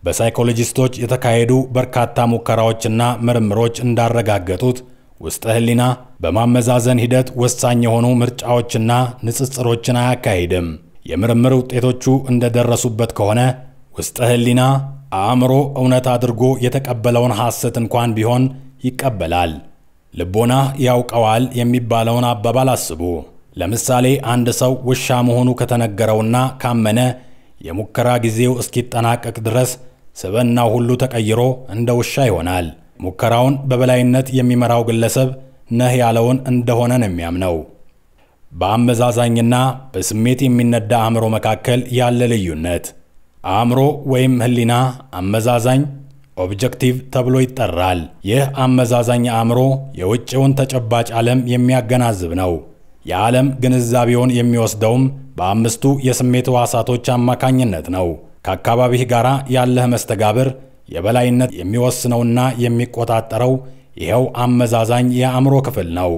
በሳይኮሎጂስቶች የተካሄዱ በርካታ ሙከራዎችና ምርምሮች እንዳረጋገጡት ውስጠ ህሊና በማመዛዘን ሂደት ወሳኝ የሆኑ ምርጫዎችና ንጽጽሮችን አያካሂድም። የምርምር ውጤቶቹ እንደደረሱበት ከሆነ ውስጥ ህሊና አእምሮ እውነት አድርጎ የተቀበለውን ሐሰት እንኳን ቢሆን ይቀበላል። ልቦና ያውቀዋል የሚባለውን አባባል አስቡ። ለምሳሌ አንድ ሰው ውሻ መሆኑ ከተነገረውና ካመነ የሙከራ ጊዜው እስኪጠናቀቅ ድረስ ስብዕናው ሁሉ ተቀይሮ እንደ ውሻ ይሆናል። ሙከራውን በበላይነት የሚመራው ግለሰብ ነህ ያለውን እንደሆነ ነው የሚያምነው። በአመዛዛኝና በስሜት የሚነዳ አእምሮ መካከል ያለ ልዩነት አእምሮ ወይም ህሊና አመዛዛኝ ኦብጀክቲቭ ተብሎ ይጠራል። ይህ አመዛዛኝ አእምሮ የውጭውን ተጨባጭ ዓለም የሚያገናዝብ ነው። የዓለም ግንዛቤውን የሚወስደውም በአምስቱ የስሜት ህዋሳቶች አማካኝነት ነው። ከአካባቢህ ጋር ያለህ መስተጋብር የበላይነት የሚወስነውና የሚቆጣጠረው ይኸው አመዛዛኝ የአእምሮ ክፍል ነው።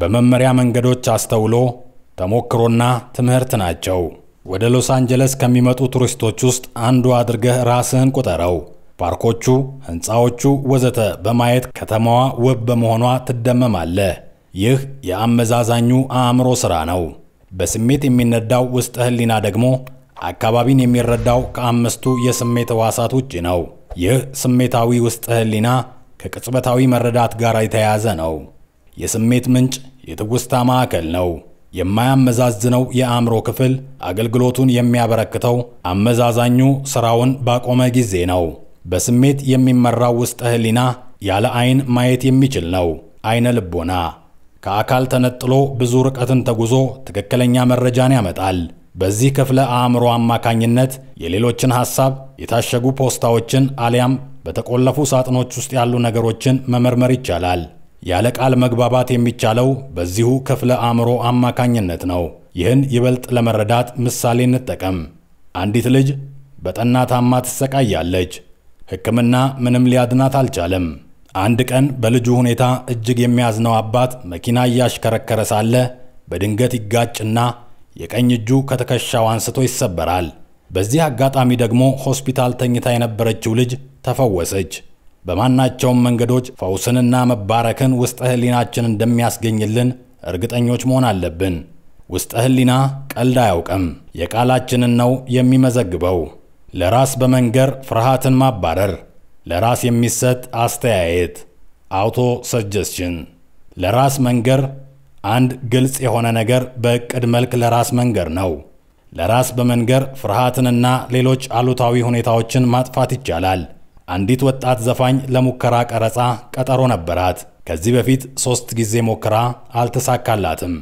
በመመሪያ መንገዶች አስተውሎ ተሞክሮና ትምህርት ናቸው። ወደ ሎስ አንጀለስ ከሚመጡ ቱሪስቶች ውስጥ አንዱ አድርገህ ራስህን ቁጠረው። ፓርኮቹ፣ ህንፃዎቹ፣ ወዘተ በማየት ከተማዋ ውብ በመሆኗ ትደመማለህ። ይህ የአመዛዛኙ አእምሮ ሥራ ነው። በስሜት የሚነዳው ውስጥ ህሊና ደግሞ አካባቢን የሚረዳው ከአምስቱ የስሜት ህዋሳት ውጭ ነው። ይህ ስሜታዊ ውስጥ ህሊና ከቅጽበታዊ መረዳት ጋር የተያያዘ ነው። የስሜት ምንጭ፣ የትውስታ ማዕከል ነው። የማያመዛዝነው የአእምሮ ክፍል አገልግሎቱን የሚያበረክተው አመዛዛኙ ስራውን ባቆመ ጊዜ ነው። በስሜት የሚመራው ውስጠ ህሊና ያለ አይን ማየት የሚችል ነው። አይነ ልቦና ከአካል ተነጥሎ ብዙ ርቀትን ተጉዞ ትክክለኛ መረጃን ያመጣል። በዚህ ክፍለ አእምሮ አማካኝነት የሌሎችን ሐሳብ፣ የታሸጉ ፖስታዎችን አሊያም በተቆለፉ ሳጥኖች ውስጥ ያሉ ነገሮችን መመርመር ይቻላል። ያለ ቃል መግባባት የሚቻለው በዚሁ ክፍለ አእምሮ አማካኝነት ነው። ይህን ይበልጥ ለመረዳት ምሳሌ እንጠቀም። አንዲት ልጅ በጠና ታማ ትሰቃያለች። ሕክምና ምንም ሊያድናት አልቻለም። አንድ ቀን በልጁ ሁኔታ እጅግ የሚያዝነው አባት መኪና እያሽከረከረ ሳለ በድንገት ይጋጭና የቀኝ እጁ ከትከሻው አንስቶ ይሰበራል። በዚህ አጋጣሚ ደግሞ ሆስፒታል ተኝታ የነበረችው ልጅ ተፈወሰች። በማናቸውም መንገዶች ፈውስንና መባረክን ውስጠ ህሊናችን እንደሚያስገኝልን እርግጠኞች መሆን አለብን። ውስጠ ህሊና ቀልድ አያውቅም። የቃላችንን ነው የሚመዘግበው። ለራስ በመንገር ፍርሃትን ማባረር፣ ለራስ የሚሰጥ አስተያየት አውቶ ሰጀስሽን ለራስ መንገር አንድ ግልጽ የሆነ ነገር በእቅድ መልክ ለራስ መንገር ነው። ለራስ በመንገር ፍርሃትንና ሌሎች አሉታዊ ሁኔታዎችን ማጥፋት ይቻላል። አንዲት ወጣት ዘፋኝ ለሙከራ ቀረጻ ቀጠሮ ነበራት። ከዚህ በፊት ሶስት ጊዜ ሞክራ አልተሳካላትም።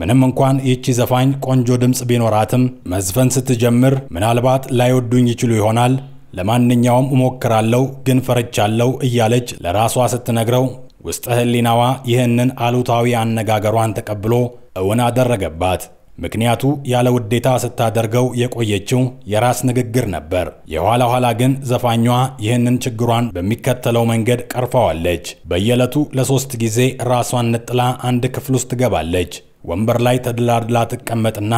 ምንም እንኳን ይህቺ ዘፋኝ ቆንጆ ድምፅ ቢኖራትም መዝፈን ስትጀምር ምናልባት ላይወዱኝ ይችሉ ይሆናል፣ ለማንኛውም እሞክራለሁ ግን ፈርቻለሁ እያለች ለራሷ ስትነግረው ውስጠ ህሊናዋ ይህንን አሉታዊ አነጋገሯን ተቀብሎ እውን አደረገባት። ምክንያቱ ያለ ውዴታ ስታደርገው የቆየችው የራስ ንግግር ነበር። የኋላ ኋላ ግን ዘፋኟ ይህንን ችግሯን በሚከተለው መንገድ ቀርፈዋለች። በየዕለቱ ለሶስት ጊዜ ራሷን ነጥላ አንድ ክፍል ውስጥ ትገባለች። ወንበር ላይ ተደላድላ ትቀመጥና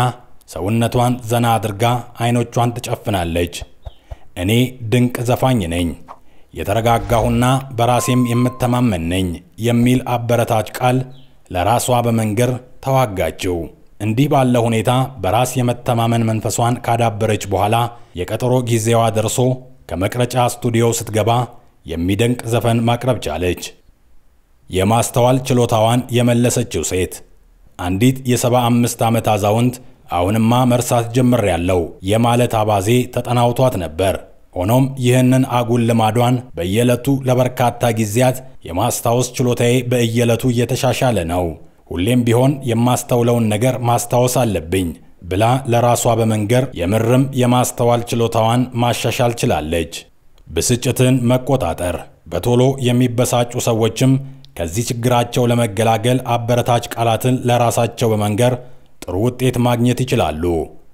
ሰውነቷን ዘና አድርጋ አይኖቿን ትጨፍናለች። እኔ ድንቅ ዘፋኝ ነኝ፣ የተረጋጋሁና በራሴም የምተማመን ነኝ የሚል አበረታች ቃል ለራሷ በመንገር ተዋጋችው። እንዲህ ባለ ሁኔታ በራስ የመተማመን መንፈሷን ካዳበረች በኋላ የቀጠሮ ጊዜዋ ደርሶ ከመቅረጫ ስቱዲዮ ስትገባ የሚደንቅ ዘፈን ማቅረብ ቻለች። የማስተዋል ችሎታዋን የመለሰችው ሴት አንዲት የሰባ አምስት ዓመት አዛውንት አሁንማ መርሳት ጀምር ያለው የማለት አባዜ ተጠናውቷት ነበር። ሆኖም ይህንን አጉል ልማዷን በየዕለቱ ለበርካታ ጊዜያት የማስታወስ ችሎታዬ በየዕለቱ እየተሻሻለ ነው ሁሌም ቢሆን የማስተውለውን ነገር ማስታወስ አለብኝ ብላ ለራሷ በመንገር የምርም የማስተዋል ችሎታዋን ማሻሻል ችላለች። ብስጭትን መቆጣጠር። በቶሎ የሚበሳጩ ሰዎችም ከዚህ ችግራቸው ለመገላገል አበረታች ቃላትን ለራሳቸው በመንገር ጥሩ ውጤት ማግኘት ይችላሉ።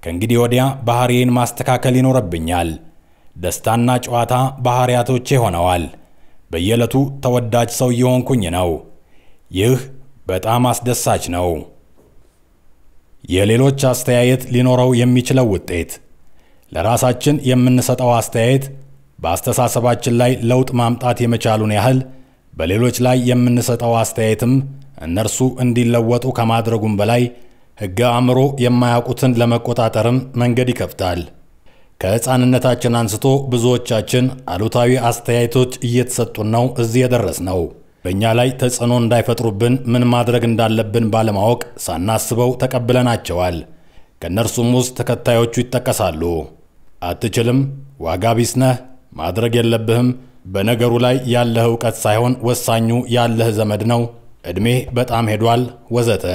ከእንግዲህ ወዲያ ባህሪዬን ማስተካከል ይኖረብኛል። ደስታና ጨዋታ ባህሪያቶቼ ሆነዋል። በየዕለቱ ተወዳጅ ሰው እየሆንኩኝ ነው። ይህ በጣም አስደሳች ነው። የሌሎች አስተያየት ሊኖረው የሚችለው ውጤት ለራሳችን የምንሰጠው አስተያየት በአስተሳሰባችን ላይ ለውጥ ማምጣት የመቻሉን ያህል በሌሎች ላይ የምንሰጠው አስተያየትም እነርሱ እንዲለወጡ ከማድረጉም በላይ ሕገ አእምሮ የማያውቁትን ለመቆጣጠርም መንገድ ይከፍታል። ከሕፃንነታችን አንስቶ ብዙዎቻችን አሉታዊ አስተያየቶች እየተሰጡን ነው እዚህ የደረስ ነው። በእኛ ላይ ተጽዕኖ እንዳይፈጥሩብን ምን ማድረግ እንዳለብን ባለማወቅ ሳናስበው ተቀብለናቸዋል። ከእነርሱም ውስጥ ተከታዮቹ ይጠቀሳሉ። አትችልም፣ ዋጋ ቢስ ነህ፣ ማድረግ የለብህም፣ በነገሩ ላይ ያለህ እውቀት ሳይሆን ወሳኙ ያለህ ዘመድ ነው፣ ዕድሜ በጣም ሄዷል፣ ወዘተ።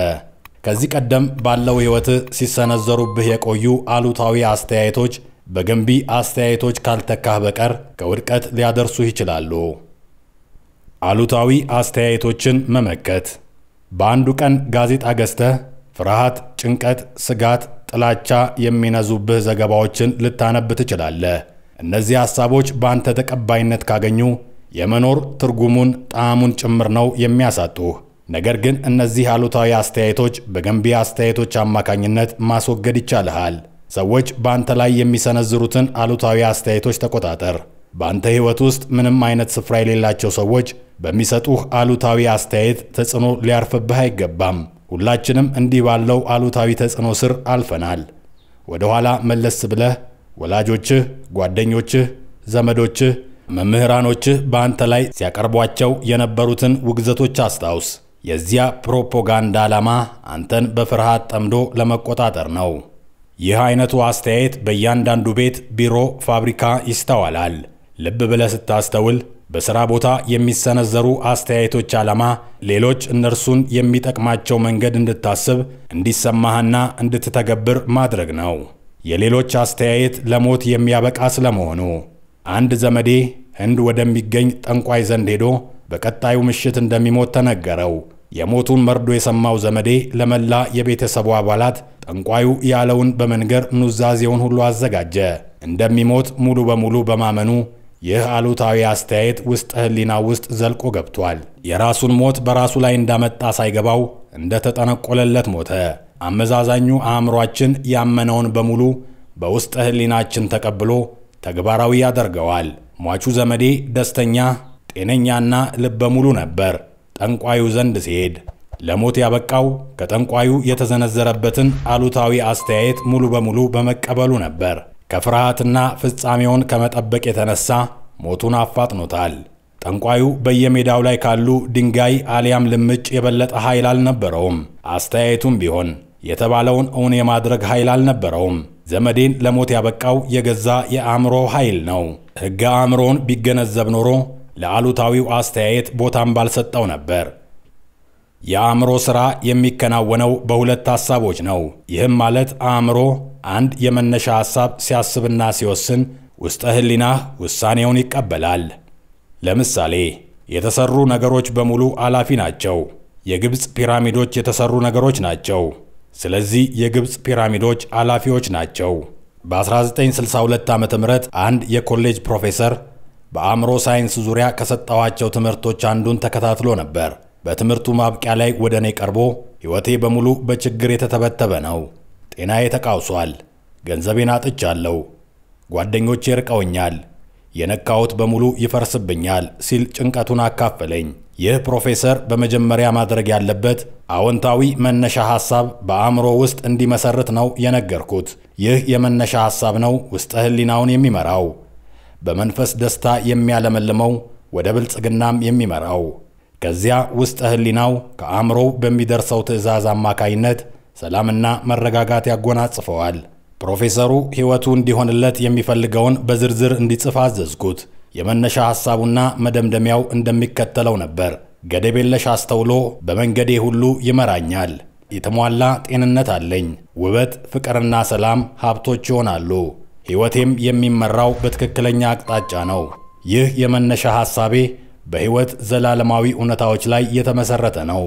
ከዚህ ቀደም ባለው ሕይወት ሲሰነዘሩብህ የቆዩ አሉታዊ አስተያየቶች በገንቢ አስተያየቶች ካልተካህ በቀር ከውድቀት ሊያደርሱህ ይችላሉ። አሉታዊ አስተያየቶችን መመከት፣ በአንዱ ቀን ጋዜጣ ገዝተህ ፍርሃት፣ ጭንቀት፣ ስጋት፣ ጥላቻ የሚነዙብህ ዘገባዎችን ልታነብ ትችላለህ። እነዚህ ሐሳቦች በአንተ ተቀባይነት ካገኙ የመኖር ትርጉሙን ጣዕሙን ጭምር ነው የሚያሳጡህ። ነገር ግን እነዚህ አሉታዊ አስተያየቶች በገንቢ አስተያየቶች አማካኝነት ማስወገድ ይቻልሃል። ሰዎች በአንተ ላይ የሚሰነዝሩትን አሉታዊ አስተያየቶች ተቆጣጠር። በአንተ ህይወት ውስጥ ምንም አይነት ስፍራ የሌላቸው ሰዎች በሚሰጡህ አሉታዊ አስተያየት ተጽዕኖ ሊያርፍብህ አይገባም። ሁላችንም እንዲህ ባለው አሉታዊ ተጽዕኖ ስር አልፈናል። ወደ ኋላ መለስ ብለህ ወላጆችህ፣ ጓደኞችህ፣ ዘመዶችህ፣ መምህራኖችህ በአንተ ላይ ሲያቀርቧቸው የነበሩትን ውግዘቶች አስታውስ። የዚያ ፕሮፓጋንዳ ዓላማ አንተን በፍርሃት ጠምዶ ለመቆጣጠር ነው። ይህ አይነቱ አስተያየት በእያንዳንዱ ቤት፣ ቢሮ፣ ፋብሪካ ይስተዋላል። ልብ ብለህ ስታስተውል በሥራ ቦታ የሚሰነዘሩ አስተያየቶች ዓላማ ሌሎች እነርሱን የሚጠቅማቸው መንገድ እንድታስብ እንዲሰማህና እንድትተገብር ማድረግ ነው። የሌሎች አስተያየት ለሞት የሚያበቃ ስለመሆኑ አንድ ዘመዴ ህንድ ወደሚገኝ ጠንቋይ ዘንድ ሄዶ በቀጣዩ ምሽት እንደሚሞት ተነገረው። የሞቱን መርዶ የሰማው ዘመዴ ለመላ የቤተሰቡ አባላት ጠንቋዩ ያለውን በመንገር ኑዛዜውን ሁሉ አዘጋጀ። እንደሚሞት ሙሉ በሙሉ በማመኑ ይህ አሉታዊ አስተያየት ውስጥ ህሊና ውስጥ ዘልቆ ገብቷል። የራሱን ሞት በራሱ ላይ እንዳመጣ ሳይገባው እንደተጠነቆለለት ሞተ። አመዛዛኙ አእምሯችን ያመነውን በሙሉ በውስጥ ህሊናችን ተቀብሎ ተግባራዊ ያደርገዋል። ሟቹ ዘመዴ ደስተኛ፣ ጤነኛና ልበ ሙሉ ነበር። ጠንቋዩ ዘንድ ሲሄድ ለሞት ያበቃው ከጠንቋዩ የተዘነዘረበትን አሉታዊ አስተያየት ሙሉ በሙሉ በመቀበሉ ነበር። ከፍርሃትና ፍጻሜውን ከመጠበቅ የተነሳ ሞቱን አፋጥኖታል። ጠንቋዩ በየሜዳው ላይ ካሉ ድንጋይ አሊያም ልምጭ የበለጠ ኃይል አልነበረውም። አስተያየቱም ቢሆን የተባለውን እውን የማድረግ ኃይል አልነበረውም። ዘመዴን ለሞት ያበቃው የገዛ የአእምሮ ኃይል ነው። ሕገ አእምሮውን ቢገነዘብ ኖሮ ለአሉታዊው አስተያየት ቦታም ባልሰጠው ነበር። የአእምሮ ሥራ የሚከናወነው በሁለት ሐሳቦች ነው። ይህም ማለት አእምሮ አንድ የመነሻ ሐሳብ ሲያስብና ሲወስን፣ ውስጠ ሕሊናህ ውሳኔውን ይቀበላል። ለምሳሌ የተሰሩ ነገሮች በሙሉ አላፊ ናቸው። የግብፅ ፒራሚዶች የተሰሩ ነገሮች ናቸው። ስለዚህ የግብፅ ፒራሚዶች አላፊዎች ናቸው። በ1962 ዓ ም አንድ የኮሌጅ ፕሮፌሰር በአእምሮ ሳይንስ ዙሪያ ከሰጠኋቸው ትምህርቶች አንዱን ተከታትሎ ነበር። በትምህርቱ ማብቂያ ላይ ወደ እኔ ቀርቦ ሕይወቴ በሙሉ በችግር የተተበተበ ነው፣ ጤናዬ ተቃውሷል፣ ገንዘቤን አጥቻለሁ፣ ጓደኞቼ ርቀውኛል፣ የነካሁት በሙሉ ይፈርስብኛል ሲል ጭንቀቱን አካፈለኝ። ይህ ፕሮፌሰር በመጀመሪያ ማድረግ ያለበት አዎንታዊ መነሻ ሐሳብ በአእምሮ ውስጥ እንዲመሰርት ነው የነገርኩት። ይህ የመነሻ ሐሳብ ነው ውስጠ ሕሊናውን የሚመራው፣ በመንፈስ ደስታ የሚያለመልመው፣ ወደ ብልጽግናም የሚመራው። ከዚያ ውስጥ ህሊናው ከአእምሮው በሚደርሰው ትዕዛዝ አማካይነት ሰላምና መረጋጋት ያጎናጽፈዋል። ፕሮፌሰሩ ሕይወቱ እንዲሆንለት የሚፈልገውን በዝርዝር እንዲጽፍ አዘዝኩት። የመነሻ ሐሳቡና መደምደሚያው እንደሚከተለው ነበር። ገደብ የለሽ አስተውሎ በመንገዴ ሁሉ ይመራኛል። የተሟላ ጤንነት አለኝ። ውበት፣ ፍቅርና ሰላም ሀብቶች ይሆናሉ። ሕይወቴም የሚመራው በትክክለኛ አቅጣጫ ነው። ይህ የመነሻ ሐሳቤ በሕይወት ዘላለማዊ እውነታዎች ላይ የተመሠረተ ነው።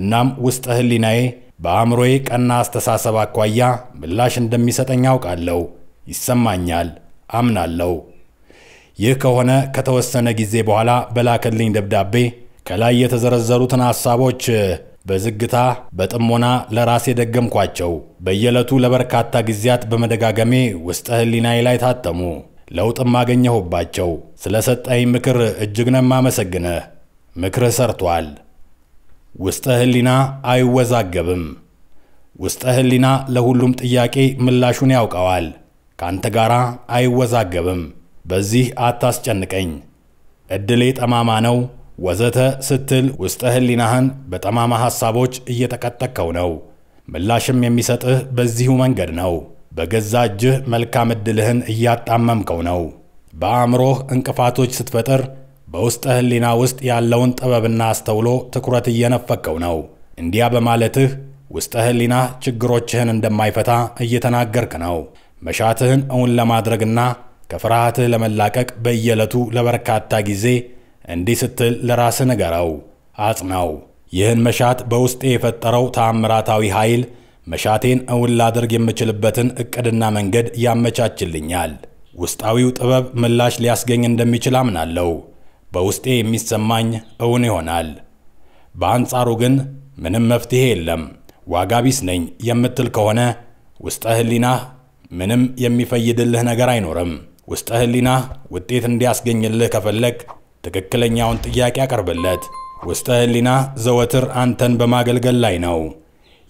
እናም ውስጥ ህሊናዬ በአእምሮዬ ቀና አስተሳሰብ አኳያ ምላሽ እንደሚሰጠኝ አውቃለሁ፣ ይሰማኛል፣ አምናለሁ። ይህ ከሆነ ከተወሰነ ጊዜ በኋላ በላከልኝ ደብዳቤ ከላይ የተዘረዘሩትን ሐሳቦች በዝግታ በጥሞና ለራሴ ደገምኳቸው። በየዕለቱ ለበርካታ ጊዜያት በመደጋገሜ ውስጠ ህሊናዬ ላይ ታተሙ። ለውጥም አገኘሁባቸው። ስለ ሰጠኝ ምክር እጅግ ነው የማመሰግንህ። ምክርህ ሰርቷል። ውስጠ ህሊና አይወዛገብም። ውስጠ ህሊና ለሁሉም ጥያቄ ምላሹን ያውቀዋል። ካንተ ጋር አይወዛገብም። በዚህ አታስጨንቀኝ፣ እድሌ ጠማማ ነው ወዘተ ስትል ውስጠ ህሊናህን በጠማማ ሐሳቦች እየጠቀጠከው ነው። ምላሽም የሚሰጥህ በዚሁ መንገድ ነው። በገዛ እጅህ መልካም ዕድልህን እያጣመምከው ነው። በአእምሮህ እንቅፋቶች ስትፈጥር በውስጠ ህሊና ውስጥ ያለውን ጥበብና አስተውሎ ትኩረት እየነፈከው ነው። እንዲያ በማለትህ ውስጠ ህሊና ችግሮችህን እንደማይፈታ እየተናገርክ ነው። መሻትህን እውን ለማድረግና ከፍርሃትህ ለመላቀቅ በየዕለቱ ለበርካታ ጊዜ እንዲህ ስትል ለራስህ ንገረው፣ አጽናው። ይህን መሻት በውስጤ የፈጠረው ተአምራታዊ ኃይል መሻቴን እውን ላደርግ የምችልበትን እቅድና መንገድ ያመቻችልኛል። ውስጣዊው ጥበብ ምላሽ ሊያስገኝ እንደሚችል አምናለሁ። በውስጤ የሚሰማኝ እውን ይሆናል። በአንጻሩ ግን ምንም መፍትሄ የለም፣ ዋጋ ቢስ ነኝ የምትል ከሆነ ውስጠ ህሊናህ ምንም የሚፈይድልህ ነገር አይኖርም። ውስጠ ህሊናህ ውጤት እንዲያስገኝልህ ከፈለግ ትክክለኛውን ጥያቄ አቅርብለት። ውስጠ ህሊናህ ዘወትር አንተን በማገልገል ላይ ነው።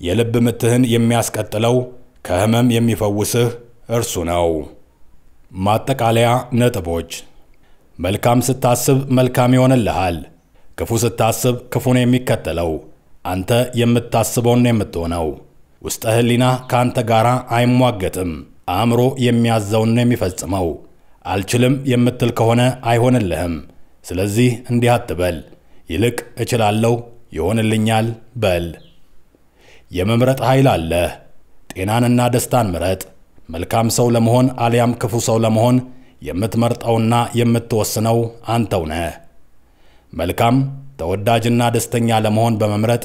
የልብ ምትህን የሚያስቀጥለው ከህመም የሚፈውስህ እርሱ ነው። ማጠቃለያ ነጥቦች፣ መልካም ስታስብ መልካም ይሆንልሃል። ክፉ ስታስብ ክፉ ነው የሚከተለው። አንተ የምታስበውን የምትሆነው። ውስጠ ህሊና ከአንተ ጋር አይሟገጥም። አእምሮ የሚያዘውን ነው የሚፈጽመው። አልችልም የምትል ከሆነ አይሆንልህም። ስለዚህ እንዲህ አትበል፣ ይልቅ እችላለሁ፣ ይሆንልኛል በል። የመምረጥ ኃይል አለ! ጤናንና ደስታን ምረጥ። መልካም ሰው ለመሆን አሊያም ክፉ ሰው ለመሆን የምትመርጠውና የምትወስነው አንተው ነህ። መልካም ተወዳጅና ደስተኛ ለመሆን በመምረጥ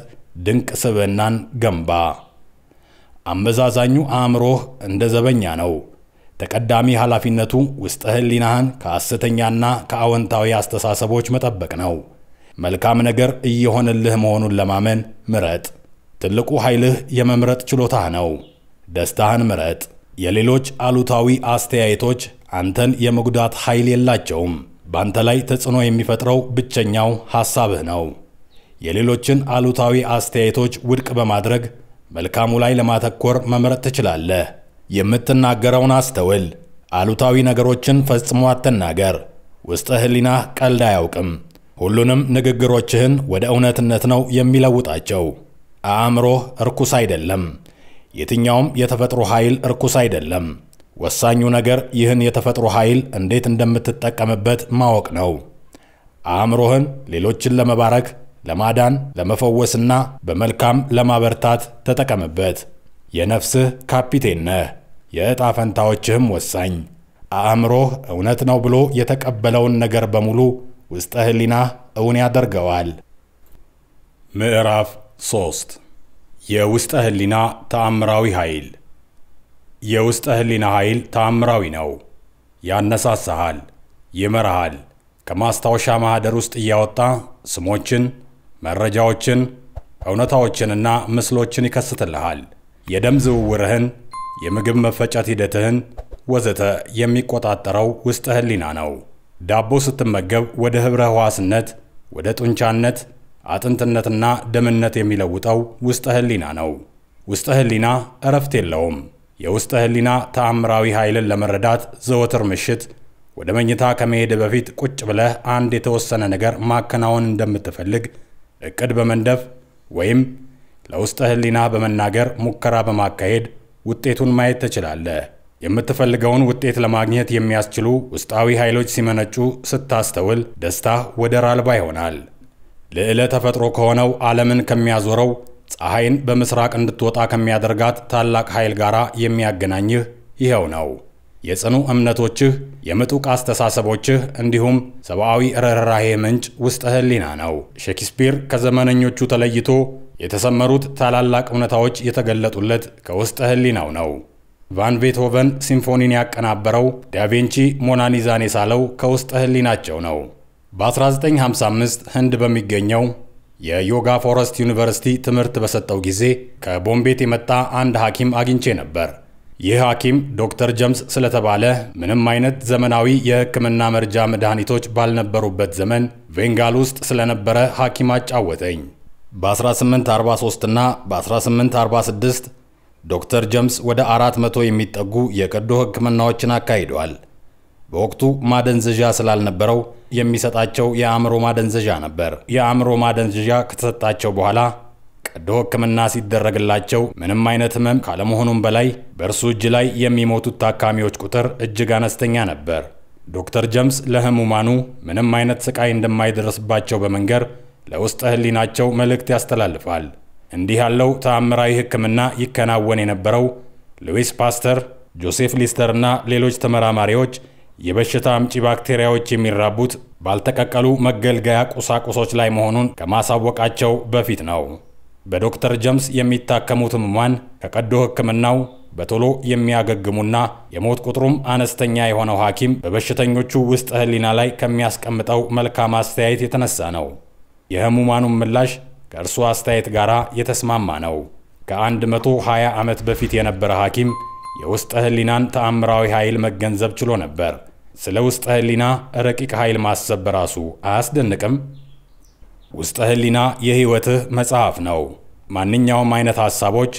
ድንቅ ስብዕናን ገንባ። አመዛዛኙ አእምሮህ እንደ ዘበኛ ነው። ተቀዳሚ ኃላፊነቱ ውስጥ ህሊናህን ከሐሰተኛና ከአዎንታዊ አስተሳሰቦች መጠበቅ ነው። መልካም ነገር እየሆነልህ መሆኑን ለማመን ምረጥ። ትልቁ ኃይልህ የመምረጥ ችሎታ ነው። ደስታህን ምረጥ። የሌሎች አሉታዊ አስተያየቶች አንተን የመጉዳት ኃይል የላቸውም። በአንተ ላይ ተጽዕኖ የሚፈጥረው ብቸኛው ሐሳብህ ነው። የሌሎችን አሉታዊ አስተያየቶች ውድቅ በማድረግ መልካሙ ላይ ለማተኮር መምረጥ ትችላለህ። የምትናገረውን አስተውል። አሉታዊ ነገሮችን ፈጽሞ አትናገር። ውስጥ ህሊና ቀልድ አያውቅም። ሁሉንም ንግግሮችህን ወደ እውነትነት ነው የሚለውጣቸው። አእምሮህ እርኩስ አይደለም። የትኛውም የተፈጥሮ ኃይል እርኩስ አይደለም። ወሳኙ ነገር ይህን የተፈጥሮ ኃይል እንዴት እንደምትጠቀምበት ማወቅ ነው። አእምሮህን ሌሎችን ለመባረክ፣ ለማዳን፣ ለመፈወስና በመልካም ለማበርታት ተጠቀምበት። የነፍስህ ካፒቴን ነህ፣ የዕጣ ፈንታዎችህም ወሳኝ። አእምሮህ እውነት ነው ብሎ የተቀበለውን ነገር በሙሉ ውስጠ ህሊናህ እውን ያደርገዋል። ምዕራፍ ሶስት የውስጠ ህሊና ተአምራዊ ኃይል የውስጠ ህሊና ኃይል ተአምራዊ ነው። ያነሳሳሃል፣ ይመራሃል። ከማስታወሻ ማህደር ውስጥ እያወጣ ስሞችን፣ መረጃዎችን፣ እውነታዎችንና ምስሎችን ይከስትልሃል። የደም ዝውውርህን፣ የምግብ መፈጨት ሂደትህን ወዘተ የሚቆጣጠረው ውስጠ ህሊና ነው። ዳቦ ስትመገብ ወደ ህብረ ህዋስነት፣ ወደ ጡንቻነት አጥንትነትና ደምነት የሚለውጠው ውስጠ ህሊና ነው። ውስጠ ህሊና እረፍት የለውም። የውስጠ ህሊና ተአምራዊ ኃይልን ለመረዳት ዘወትር ምሽት ወደ መኝታ ከመሄድ በፊት ቁጭ ብለህ አንድ የተወሰነ ነገር ማከናወን እንደምትፈልግ እቅድ በመንደፍ ወይም ለውስጠ ህሊና በመናገር ሙከራ በማካሄድ ውጤቱን ማየት ትችላለህ። የምትፈልገውን ውጤት ለማግኘት የሚያስችሉ ውስጣዊ ኃይሎች ሲመነጩ ስታስተውል ደስታ ወደር አልባ ይሆናል። ልዕለ ተፈጥሮ ከሆነው ዓለምን ከሚያዞረው ፀሐይን በምስራቅ እንድትወጣ ከሚያደርጋት ታላቅ ኃይል ጋር የሚያገናኝህ ይኸው ነው። የጽኑ እምነቶችህ፣ የምጡቅ አስተሳሰቦችህ እንዲሁም ሰብአዊ ርኅራሄ ምንጭ ውስጥ ህሊና ነው። ሼክስፒር ከዘመነኞቹ ተለይቶ የተሰመሩት ታላላቅ እውነታዎች የተገለጡለት ከውስጥ ህሊናው ነው። ቫን ቤቶቨን ሲምፎኒን ያቀናበረው፣ ዳቪንቺ ሞናሊዛን የሳለው ከውስጥ ህሊናቸው ነው። በ1955 ህንድ በሚገኘው የዮጋ ፎረስት ዩኒቨርሲቲ ትምህርት በሰጠው ጊዜ ከቦምቤት የመጣ አንድ ሐኪም አግኝቼ ነበር። ይህ ሐኪም ዶክተር ጀምስ ስለተባለ ምንም አይነት ዘመናዊ የሕክምና መርጃ መድኃኒቶች ባልነበሩበት ዘመን ቬንጋል ውስጥ ስለነበረ ሐኪም አጫወተኝ። በ1843 ና በ1846 ዶክተር ጀምስ ወደ አራት መቶ የሚጠጉ የቀዶ ሕክምናዎችን አካሂደዋል። በወቅቱ ማደንዘዣ ስላልነበረው የሚሰጣቸው የአእምሮ ማደንዘዣ ነበር። የአእምሮ ማደንዘዣ ከተሰጣቸው በኋላ ቀዶ ሕክምና ሲደረግላቸው ምንም አይነት ህመም ካለመሆኑም በላይ በእርሱ እጅ ላይ የሚሞቱት ታካሚዎች ቁጥር እጅግ አነስተኛ ነበር። ዶክተር ጀምስ ለህሙማኑ ምንም አይነት ስቃይ እንደማይደርስባቸው በመንገር ለውስጥ ህሊናቸው መልእክት ያስተላልፋል። እንዲህ ያለው ተአምራዊ ሕክምና ይከናወን የነበረው ሉዊስ ፓስተር፣ ጆሴፍ ሊስተር እና ሌሎች ተመራማሪዎች የበሽታ አምጪ ባክቴሪያዎች የሚራቡት ባልተቀቀሉ መገልገያ ቁሳቁሶች ላይ መሆኑን ከማሳወቃቸው በፊት ነው። በዶክተር ጀምስ የሚታከሙት ህሙማን ከቀዶ ህክምናው በቶሎ የሚያገግሙና የሞት ቁጥሩም አነስተኛ የሆነው ሐኪም በበሽተኞቹ ውስጥ ህሊና ላይ ከሚያስቀምጠው መልካም አስተያየት የተነሳ ነው። የህሙማኑም ምላሽ ከእርሱ አስተያየት ጋር የተስማማ ነው። ከ120 ዓመት በፊት የነበረ ሐኪም የውስጥ ህሊናን ተአምራዊ ኃይል መገንዘብ ችሎ ነበር። ስለ ውስጥ ህሊና ረቂቅ ኃይል ማሰብ በራሱ አያስደንቅም? ውስጥ ህሊና የህይወትህ መጽሐፍ ነው። ማንኛውም አይነት ሐሳቦች፣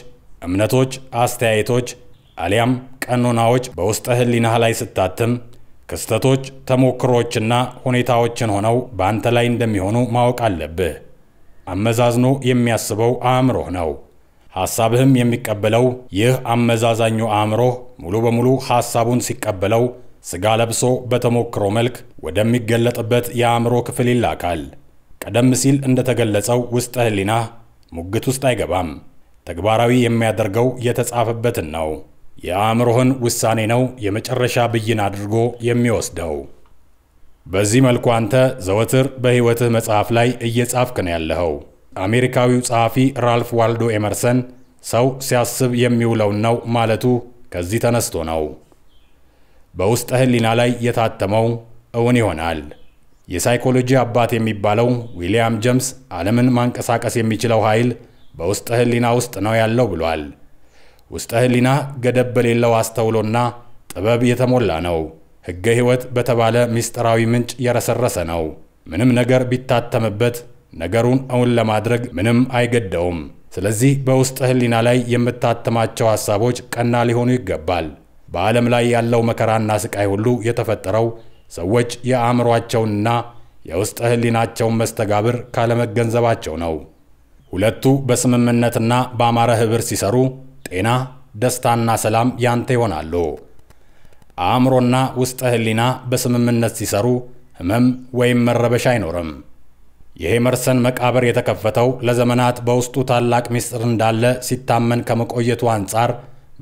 እምነቶች፣ አስተያየቶች አሊያም ቀኖናዎች በውስጠ ህሊናህ ላይ ስታትም ክስተቶች፣ ተሞክሮዎችና ሁኔታዎችን ሆነው በአንተ ላይ እንደሚሆኑ ማወቅ አለብህ። አመዛዝኖ የሚያስበው አእምሮህ ነው። ሐሳብህም የሚቀበለው ይህ አመዛዛኙ አእምሮ ሙሉ በሙሉ ሐሳቡን ሲቀበለው ሥጋ ለብሶ በተሞክሮ መልክ ወደሚገለጥበት የአእምሮ ክፍል ይላካል። ቀደም ሲል እንደተገለጸው ውስጠ ህሊና ሙግት ውስጥ አይገባም። ተግባራዊ የሚያደርገው የተጻፈበትን ነው። የአእምሮህን ውሳኔ ነው የመጨረሻ ብይን አድርጎ የሚወስደው። በዚህ መልኩ አንተ ዘወትር በሕይወትህ መጽሐፍ ላይ እየጻፍክ ነው ያለኸው። አሜሪካዊው ጸሐፊ ራልፍ ዋልዶ ኤመርሰን ሰው ሲያስብ የሚውለውን ነው ማለቱ ከዚህ ተነስቶ ነው። በውስጠ ሕሊና ላይ የታተመው እውን ይሆናል። የሳይኮሎጂ አባት የሚባለው ዊሊያም ጀምስ ዓለምን ማንቀሳቀስ የሚችለው ኃይል በውስጠ ሕሊና ውስጥ ነው ያለው ብሏል። ውስጠ ሕሊና ገደብ በሌለው አስተውሎና ጥበብ የተሞላ ነው። ሕገ ሕይወት በተባለ ምስጢራዊ ምንጭ የረሰረሰ ነው። ምንም ነገር ቢታተምበት ነገሩን እውን ለማድረግ ምንም አይገደውም። ስለዚህ በውስጥ ህሊና ላይ የምታተማቸው ሐሳቦች ቀና ሊሆኑ ይገባል። በዓለም ላይ ያለው መከራና ስቃይ ሁሉ የተፈጠረው ሰዎች የአእምሯቸውንና የውስጥ ህሊናቸውን መስተጋብር ካለመገንዘባቸው ነው። ሁለቱ በስምምነትና በአማረ ህብር ሲሰሩ ጤና፣ ደስታና ሰላም ያንተ ይሆናሉ። አእምሮና ውስጥ ህሊና በስምምነት ሲሰሩ ህመም ወይም መረበሻ አይኖርም። የሄመርሰን መቃብር የተከፈተው ለዘመናት በውስጡ ታላቅ ምስጢር እንዳለ ሲታመን ከመቆየቱ አንጻር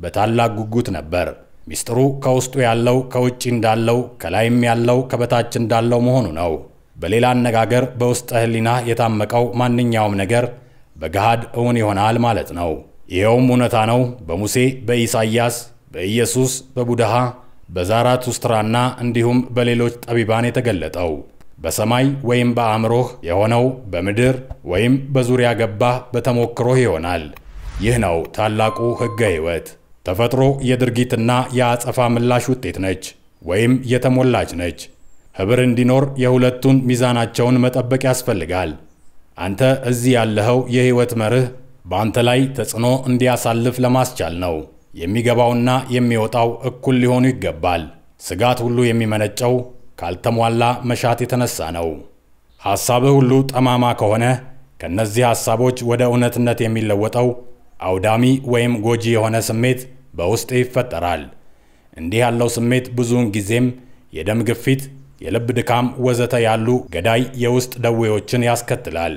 በታላቅ ጉጉት ነበር። ምስጢሩ ከውስጡ ያለው ከውጭ እንዳለው፣ ከላይም ያለው ከበታች እንዳለው መሆኑ ነው። በሌላ አነጋገር በውስጠ ሕሊና የታመቀው ማንኛውም ነገር በገሃድ እውን ይሆናል ማለት ነው። ይኸውም እውነታ ነው በሙሴ፣ በኢሳይያስ፣ በኢየሱስ፣ በቡድሃ፣ በዛራቱስትራና እንዲሁም በሌሎች ጠቢባን የተገለጠው በሰማይ ወይም በአእምሮህ የሆነው በምድር ወይም በዙሪያ ገባህ በተሞክሮህ ይሆናል። ይህ ነው ታላቁ ሕገ ሕይወት። ተፈጥሮ የድርጊትና የአጸፋ ምላሽ ውጤት ነች ወይም የተሞላች ነች። ኅብር እንዲኖር የሁለቱን ሚዛናቸውን መጠበቅ ያስፈልጋል። አንተ እዚህ ያለኸው የሕይወት መርህ በአንተ ላይ ተጽዕኖ እንዲያሳልፍ ለማስቻል ነው። የሚገባውና የሚወጣው እኩል ሊሆኑ ይገባል። ስጋት ሁሉ የሚመነጨው ካልተሟላ መሻት የተነሳ ነው። ሐሳብህ ሁሉ ጠማማ ከሆነ ከእነዚህ ሐሳቦች ወደ እውነትነት የሚለወጠው አውዳሚ ወይም ጎጂ የሆነ ስሜት በውስጥ ይፈጠራል። እንዲህ ያለው ስሜት ብዙውን ጊዜም የደም ግፊት፣ የልብ ድካም ወዘተ ያሉ ገዳይ የውስጥ ደዌዎችን ያስከትላል።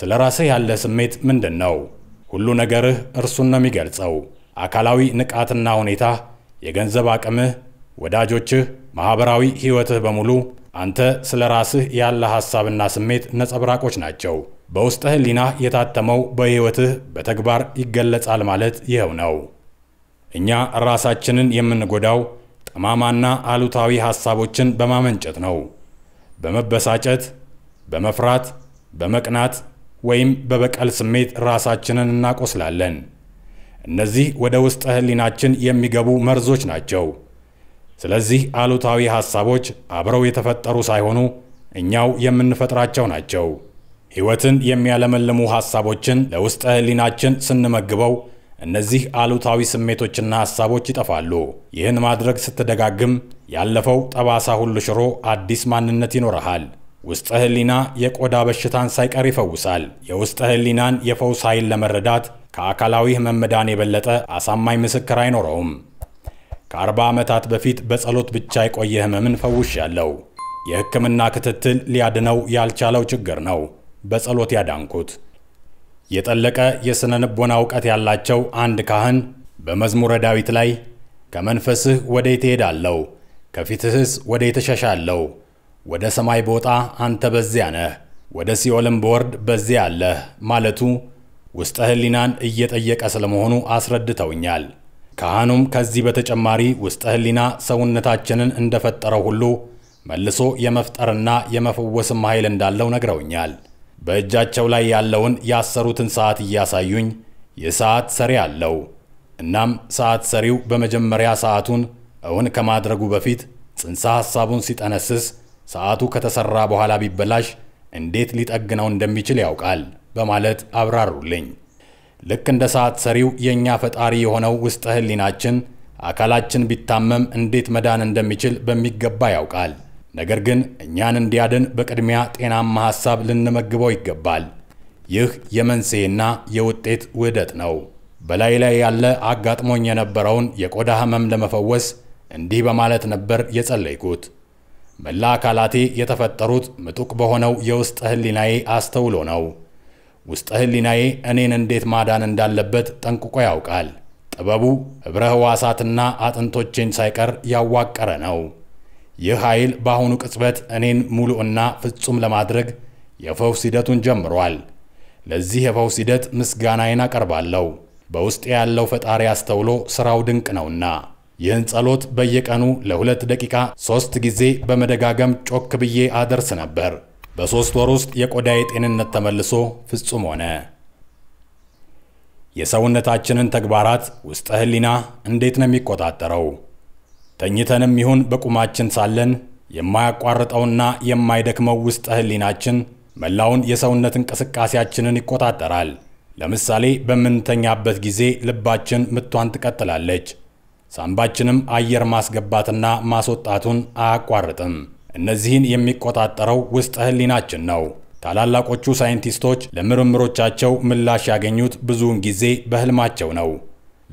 ስለ ራስህ ያለ ስሜት ምንድን ነው? ሁሉ ነገርህ እርሱን ነው የሚገልጸው። አካላዊ ንቃትና ሁኔታ፣ የገንዘብ አቅምህ፣ ወዳጆችህ፣ ማኅበራዊ ሕይወትህ በሙሉ አንተ ስለ ራስህ ያለ ሐሳብና ስሜት ነጸብራቆች ናቸው። በውስጠ ህሊናህ የታተመው በሕይወትህ በተግባር ይገለጻል ማለት ይኸው ነው። እኛ ራሳችንን የምንጎዳው ጠማማና አሉታዊ ሐሳቦችን በማመንጨት ነው። በመበሳጨት፣ በመፍራት፣ በመቅናት ወይም በበቀል ስሜት ራሳችንን እናቆስላለን። እነዚህ ወደ ውስጠ ህሊናችን የሚገቡ መርዞች ናቸው። ስለዚህ አሉታዊ ሐሳቦች አብረው የተፈጠሩ ሳይሆኑ እኛው የምንፈጥራቸው ናቸው። ሕይወትን የሚያለመልሙ ሐሳቦችን ለውስጠ ሕሊናችን ስንመግበው እነዚህ አሉታዊ ስሜቶችና ሐሳቦች ይጠፋሉ። ይህን ማድረግ ስትደጋግም ያለፈው ጠባሳ ሁሉ ሽሮ አዲስ ማንነት ይኖረሃል። ውስጠ ሕሊና የቆዳ በሽታን ሳይቀር ይፈውሳል። የውስጠ ሕሊናን የፈውስ ኃይል ለመረዳት ከአካላዊ ሕመም መዳን የበለጠ አሳማኝ ምስክር አይኖረውም። ከአርባ ዓመታት በፊት በጸሎት ብቻ የቆየ ህመምን ያለው። የህክምና ክትትል ሊያድነው ያልቻለው ችግር ነው በጸሎት ያዳንኩት። የጠለቀ የሥነ ልቦና እውቀት ያላቸው አንድ ካህን በመዝሙረ ዳዊት ላይ ከመንፈስህ ወደ እሄዳለሁ? ከፊትህስ ወደ እሸሻለሁ? ወደ ሰማይ ቦጣ አንተ በዚያ ነህ፣ ወደ ሲኦልም በወርድ በዚያ አለህ ማለቱ ውስጠ ህሊናን እየጠየቀ ስለመሆኑ አስረድተውኛል። ካህኑም ከዚህ በተጨማሪ ውስጠ ህሊና ሰውነታችንን እንደፈጠረው ሁሉ መልሶ የመፍጠርና የመፈወስም ኃይል እንዳለው ነግረውኛል። በእጃቸው ላይ ያለውን ያሰሩትን ሰዓት እያሳዩኝ የሰዓት ሰሪ አለው። እናም ሰዓት ሰሪው በመጀመሪያ ሰዓቱን እውን ከማድረጉ በፊት ጽንሰ ሐሳቡን ሲጠነስስ ሰዓቱ ከተሠራ በኋላ ቢበላሽ እንዴት ሊጠግነው እንደሚችል ያውቃል በማለት አብራሩልኝ። ልክ እንደ ሰዓት ሰሪው የእኛ ፈጣሪ የሆነው ውስጠ ህሊናችን አካላችን ቢታመም እንዴት መዳን እንደሚችል በሚገባ ያውቃል። ነገር ግን እኛን እንዲያድን በቅድሚያ ጤናማ ሐሳብ ልንመግበው ይገባል። ይህ የመንስኤና የውጤት ውህደት ነው። በላይ ላይ ያለ አጋጥሞኝ የነበረውን የቆዳ ህመም ለመፈወስ እንዲህ በማለት ነበር የጸለይኩት። መላ አካላቴ የተፈጠሩት ምጡቅ በሆነው የውስጥ ህሊናዬ አስተውሎ ነው። ውስጠ ህሊናዬ እኔን እንዴት ማዳን እንዳለበት ጠንቅቆ ያውቃል። ጥበቡ ኅብረ ሕዋሳትና አጥንቶቼን ሳይቀር ያዋቀረ ነው። ይህ ኃይል በአሁኑ ቅጽበት እኔን ሙሉእና ፍጹም ለማድረግ የፈውስ ሂደቱን ጀምሯል። ለዚህ የፈውስ ሂደት ምስጋናዬን አቀርባለሁ። በውስጤ ያለው ፈጣሪ አስተውሎ ሥራው ድንቅ ነውና። ይህን ጸሎት በየቀኑ ለሁለት ደቂቃ ሦስት ጊዜ በመደጋገም ጮክ ብዬ አደርስ ነበር። በሦስት ወር ውስጥ የቆዳዬ ጤንነት ተመልሶ ፍጹም ሆነ። የሰውነታችንን ተግባራት ውስጠ ህሊና እንዴት ነው የሚቆጣጠረው? ተኝተንም ይሁን በቁማችን ሳለን የማያቋርጠውና የማይደክመው ውስጠ ህሊናችን መላውን የሰውነት እንቅስቃሴያችንን ይቆጣጠራል። ለምሳሌ በምንተኛበት ጊዜ ልባችን ምቷን ትቀጥላለች። ሳምባችንም አየር ማስገባትና ማስወጣቱን አያቋርጥም። እነዚህን የሚቆጣጠረው ውስጥ ህሊናችን ነው። ታላላቆቹ ሳይንቲስቶች ለምርምሮቻቸው ምላሽ ያገኙት ብዙውን ጊዜ በህልማቸው ነው።